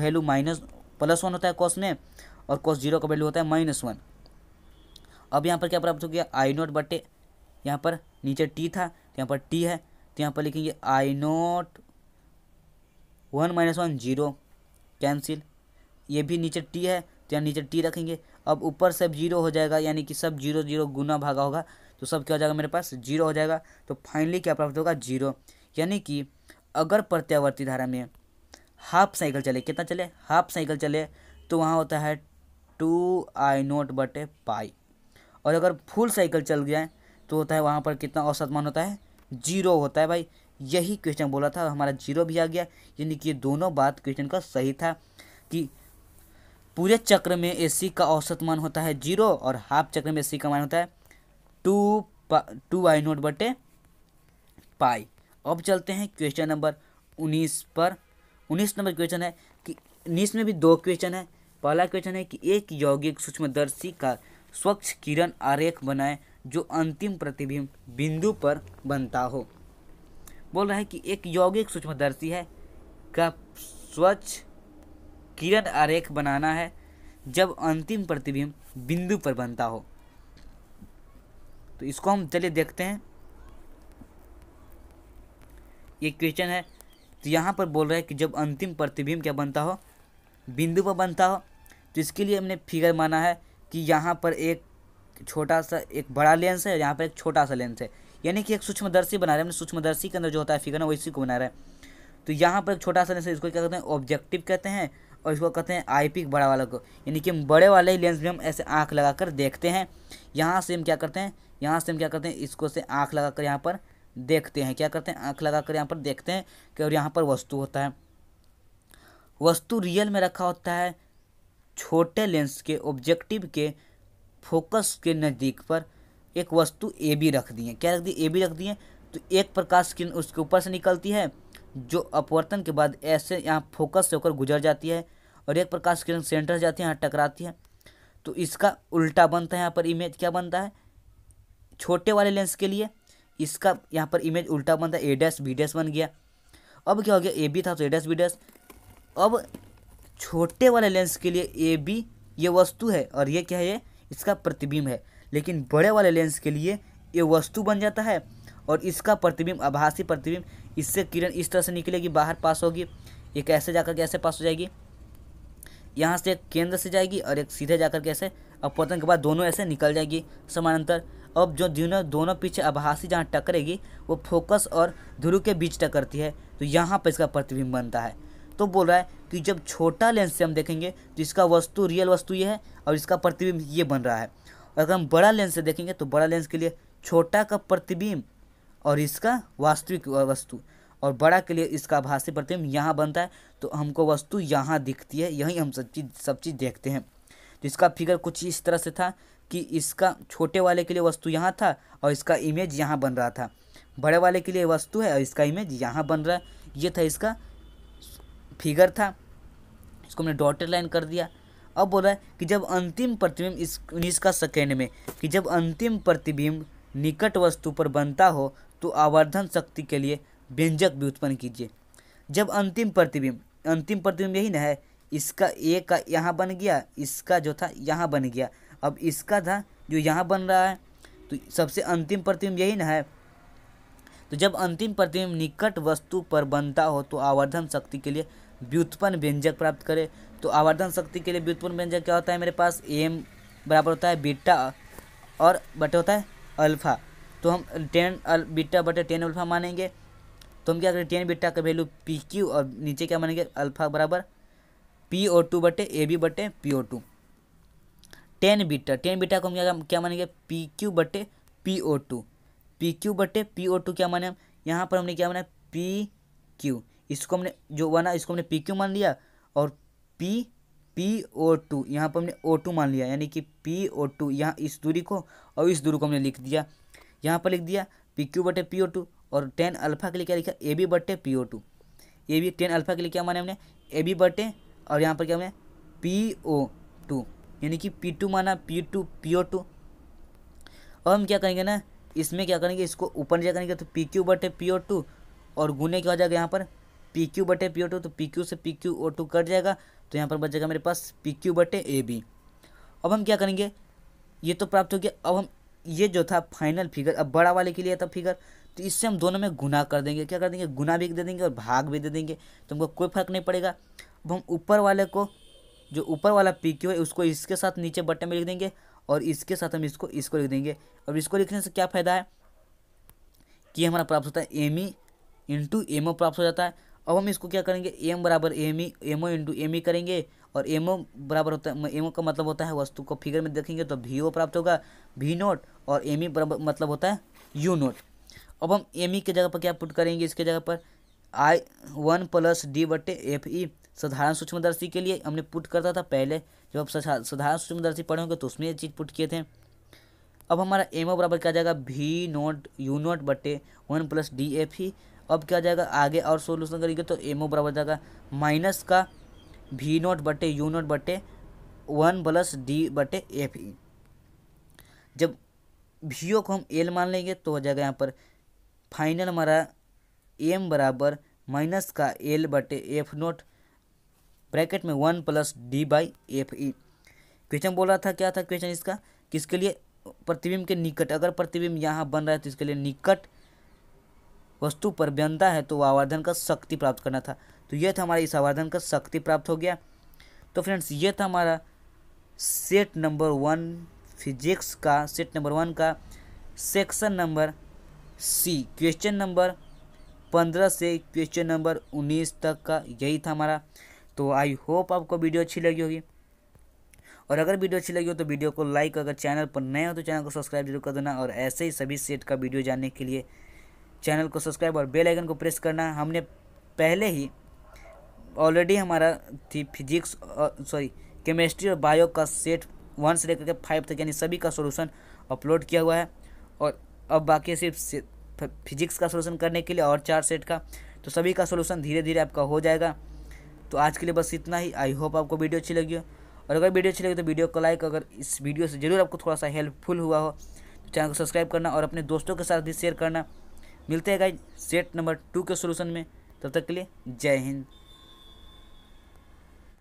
वैल्यू माइनस प्लस वन होता है कोस में और कोस जीरो का वैल्यू होता है माइनस वन अब यहाँ पर क्या प्राप्त हो गया आई नोट बटे यहाँ पर नीचे टी था तो यहाँ पर टी है तो यहाँ पर लिखेंगे I naught one minus one zero cancel ये भी नीचे टी है तो यहाँ नीचे टी रखेंगे अब ऊपर सब जीरो हो जाएगा यानी कि सब जीरो जीरो गुना भागा होगा तो सब क्या हो जाएगा मेरे पास जीरो हो जाएगा तो फाइनली क्या प्राप्त होगा जीरो यानी कि अगर प्रत्यावर्ती धारा में हाफ साइकिल चले कितना चले हाफ साइकिल चले तो वहाँ होता है टू आई नोट बटे पाई और अगर फुल साइकिल चल जाए तो होता है वहाँ पर कितना औसत मान होता है जीरो होता है भाई यही क्वेश्चन बोला था हमारा जीरो भी आ गया यानी कि ये दोनों बात क्वेश्चन का सही था कि पूरे चक्र में एसी का औसत मान होता है जीरो और हाफ चक्र में एसी का मान होता है टू टू आई नोट बटे पाई अब चलते हैं क्वेश्चन नंबर उन्नीस पर उन्नीस नंबर क्वेश्चन है कि उन्नीस में भी दो क्वेश्चन है पहला क्वेश्चन है कि एक यौगिक सूक्ष्मदर्शी का स्वच्छ किरण आरेख बनाएं जो अंतिम प्रतिबिंब बिंदु पर बनता हो बोल रहा है कि एक यौगिक सूक्ष्मदर्शी है का स्वच्छ किरण आरेख बनाना है जब अंतिम प्रतिबिंब बिंदु पर बनता हो तो इसको हम चलिए देखते हैं ये क्वेश्चन है तो यहाँ पर बोल रहा है कि जब अंतिम प्रतिबिंब क्या बनता हो बिंदु पर बनता हो तो इसके लिए हमने फिगर माना है कि यहाँ पर एक छोटा सा एक बड़ा लेंस है यहाँ पर एक छोटा सा लेंस है यानी कि एक सूक्ष्मदर्शी बना रहे हैं हमने सूक्ष्मदर्शी के अंदर जो होता है फिगर ना वैसी को बना रहे हैं तो यहाँ पर एक छोटा सा लेंस है इसको क्या कहते हैं ऑब्जेक्टिव कहते हैं और इसको कहते हैं आई पिक बड़ा वाला को यानी कि हम बड़े वाले ही लेंस में हम ऐसे आँख लगा कर देखते हैं यहाँ से हम क्या करते हैं यहाँ से हम क्या करते हैं इसको से आँख लगा कर यहाँ पर देखते हैं क्या करते हैं आँख लगा कर यहाँ पर देखते हैं कि और यहाँ पर वस्तु होता है वस्तु रियल में रखा होता है छोटे लेंस के ऑब्जेक्टिव के फोकस के नज़दीक पर एक वस्तु ए बी रख दी है क्या रख दी ए बी रख दिए तो एक प्रकाश किरण उसके ऊपर से निकलती है जो अपवर्तन के बाद ऐसे यहाँ फोकस से होकर गुजर जाती है और एक प्रकाश किरण सेंटर जाती है यहाँ टकराती है तो इसका उल्टा बनता है यहाँ पर इमेज क्या बनता है छोटे वाले लेंस के लिए इसका यहाँ पर इमेज उल्टा बनता है ए डैस बी डैस बन गया अब क्या हो गया ए बी था तो ए डैस बी डैस अब छोटे वाले लेंस के लिए ए बी ये वस्तु है और ये क्या है ये इसका प्रतिबिंब है लेकिन बड़े वाले लेंस के लिए ये वस्तु बन जाता है और इसका प्रतिबिंब आभासी प्रतिबिंब इससे किरण इस तरह से निकलेगी बाहर पास होगी ये कैसे जाकर कैसे पास हो जाएगी यहाँ से एक केंद्र से जाएगी और एक सीधे जाकर कैसे अपवर्तन के बाद दोनों ऐसे निकल जाएगी समानांतर अब जो दोनों दोनों पीछे आभासी जहाँ टकरेगी वो फोकस और ध्रुव के बीच टकरती है तो यहाँ पर इसका प्रतिबिंब बनता है तो बोल रहा है कि जब छोटा लेंस से हम देखेंगे तो इसका वस्तु रियल वस्तु ये है और इसका प्रतिबिंब ये बन रहा है और अगर हम बड़ा लेंस से देखेंगे तो बड़ा लेंस के लिए छोटा का प्रतिबिंब और इसका वास्तविक वस्तु और बड़ा के लिए इसका भाषी प्रतिबिंब यहाँ बनता है तो हमको वस्तु यहाँ दिखती है यहीं हम सब चीज़ सब चीज़ देखते हैं तो इसका फिगर कुछ इस तरह से था कि इसका छोटे वाले के लिए वस्तु यहाँ था और इसका इमेज यहाँ बन रहा था बड़े वाले के लिए वस्तु है और इसका इमेज यहाँ बन रहा है ये था इसका फिगर था इसको हमने डॉटेड लाइन कर दिया अब बोला है कि जब अंतिम प्रतिबिंब इस उन्नीस का सेकेंड में कि जब अंतिम प्रतिबिंब निकट वस्तु पर बनता हो तो आवर्धन शक्ति के लिए व्यंजक भी उत्पन्न कीजिए जब अंतिम प्रतिबिंब अंतिम प्रतिबिंब यही ना है इसका ए का यहाँ बन गया इसका जो था यहाँ बन गया अब इसका था जो यहाँ बन रहा है तो सबसे अंतिम प्रतिबिंब यही ना है तो जब अंतिम प्रतिबिंब निकट वस्तु पर बनता हो तो आवर्धन शक्ति के लिए व्युत्पन्न व्यंजक प्राप्त करें तो आवर्धन शक्ति के लिए व्युत्पन्न व्यंजक क्या होता है मेरे पास एम बराबर होता है बीटा और बटे होता है अल्फा तो हम टेन अल बीटा बटे टेन अल्फा मानेंगे तो हम क्या करें टेन बीटा का वैल्यू पी क्यू और नीचे क्या मानेंगे अल्फा बराबर पी ओ टू बटे ए बी बटे P O two tan beta tan beta को हम क्या क्या मानेंगे पी क्यू बटे P O two P Q बटे पी ओ टू क्या माने हम यहाँ पर हमने क्या माना पी क्यू इसको हमने जो बना इसको हमने पी क्यू मान लिया और पी पी ओ टू यहाँ पर हमने ओ टू मान लिया यानी कि पी ओ टू यहाँ इस दूरी को और इस दूरी को हमने लिख दिया यहाँ पर लिख दिया पी क्यू बटे पी ओ टू और टेन अल्फा के लिए क्या लिखा ए बी बटे P O two A B tan alpha के लिए क्या माने हमने ए बी बटे और यहाँ पर क्या हमने पी ओ टू यानी कि पी टू माना P two P O two और हम क्या करेंगे ना इसमें क्या करेंगे इसको ऊपर नीचे करेंगे तो पी क्यू बटे पी ओ टू और गुने क्या हो जाएगा यहाँ पर पी क्यू बटे पी ओ टू तो पी क्यू से P Q O two cut जाएगा तो यहाँ पर बच जाएगा मेरे पास पी क्यू बटे ए बी अब हम क्या करेंगे ये तो प्राप्त हो गया अब हम ये जो था फाइनल फिगर अब बड़ा वाले के लिए था फिगर तो इससे हम दोनों में गुना कर देंगे क्या कर देंगे गुना भी दे देंगे और भाग भी दे देंगे तो हमको कोई फर्क नहीं पड़ेगा अब हम ऊपर वाले को जो ऊपर वाला पी क्यू है उसको इसके साथ नीचे बटन में लिख देंगे और इसके साथ हम इसको इसको लिख देंगे और इसको लिखने से क्या फ़ायदा है कि हमारा प्राप्त होता है M E into M O प्राप्त हो जाता है अब हम इसको क्या करेंगे एम बराबर M E M O into M E करेंगे और एम ओ बराबर होता है एम ओ का मतलब होता है वस्तु को फिगर में देखेंगे तो वी ओ प्राप्त होगा वी नोट और एम ई e बराबर मतलब होता है यू नोट अब हम एम ई e के जगह पर क्या पुट करेंगे इसके जगह पर आई वन प्लस डी बटे एफ ई साधारण सूक्ष्मदर्शी के लिए हमने पुट करता था पहले जब आप साधारण सूक्ष्मदर्शी पढ़े होंगे तो उसमें ये चीज़ पुट किए थे अब हमारा एम ओ बराबर क्या जाएगा वी नोट यू नोट बटे one plus D F E अब क्या जाएगा आगे और सोल्यूशन करेंगे तो एम ओ बराबर जाएगा माइनस का वी नॉट बटे यू नॉट बटे वन प्लस डी बटे एफ ई जब वी ओ को हम एल मान लेंगे तो हो जाएगा यहाँ पर फाइनल हमारा एम बराबर माइनस का एल बटे एफ नॉट ब्रैकेट में one plus D by F E question बोल रहा था क्या था क्वेश्चन इसका किसके लिए प्रतिबिंब के निकट अगर प्रतिबिंब यहाँ बन रहा है तो इसके लिए निकट वस्तु पर व्यंता है तो वह आवर्धन का शक्ति प्राप्त करना था तो यह था हमारा इस आवर्धन का शक्ति प्राप्त हो गया तो फ्रेंड्स ये था हमारा सेट नंबर वन फिजिक्स का सेट नंबर वन का section number C question number पंद्रह से क्वेश्चन नंबर उन्नीस तक का यही था हमारा तो आई होप आपको वीडियो अच्छी लगी होगी और अगर वीडियो अच्छी लगी हो तो वीडियो को लाइक अगर चैनल पर नए हो तो चैनल को सब्सक्राइब जरूर कर देना और ऐसे ही सभी सेट का वीडियो जानने के लिए चैनल को सब्सक्राइब और बेल आइकन को प्रेस करना हमने पहले ही ऑलरेडी हमारा थी फिजिक्स सॉरी केमिस्ट्री और बायो का सेट वन से लेकर के फाइव तक यानी सभी का सोल्यूशन अपलोड किया हुआ है और अब बाकी सिर्फ फिजिक्स का सोल्यूशन करने के लिए और चार सेट का तो सभी का सोल्यूशन धीरे धीरे आपका हो जाएगा तो आज के लिए बस इतना ही आई होप आपको वीडियो अच्छी लगी हो और अगर वीडियो अच्छी लगी तो वीडियो को लाइक अगर इस वीडियो से ज़रूर आपको थोड़ा सा हेल्पफुल हुआ हो तो चैनल को सब्सक्राइब करना और अपने दोस्तों के साथ भी शेयर करना मिलते हैं गाइज सेट नंबर टू के सोल्यूशन में तब तक के लिए जय हिंद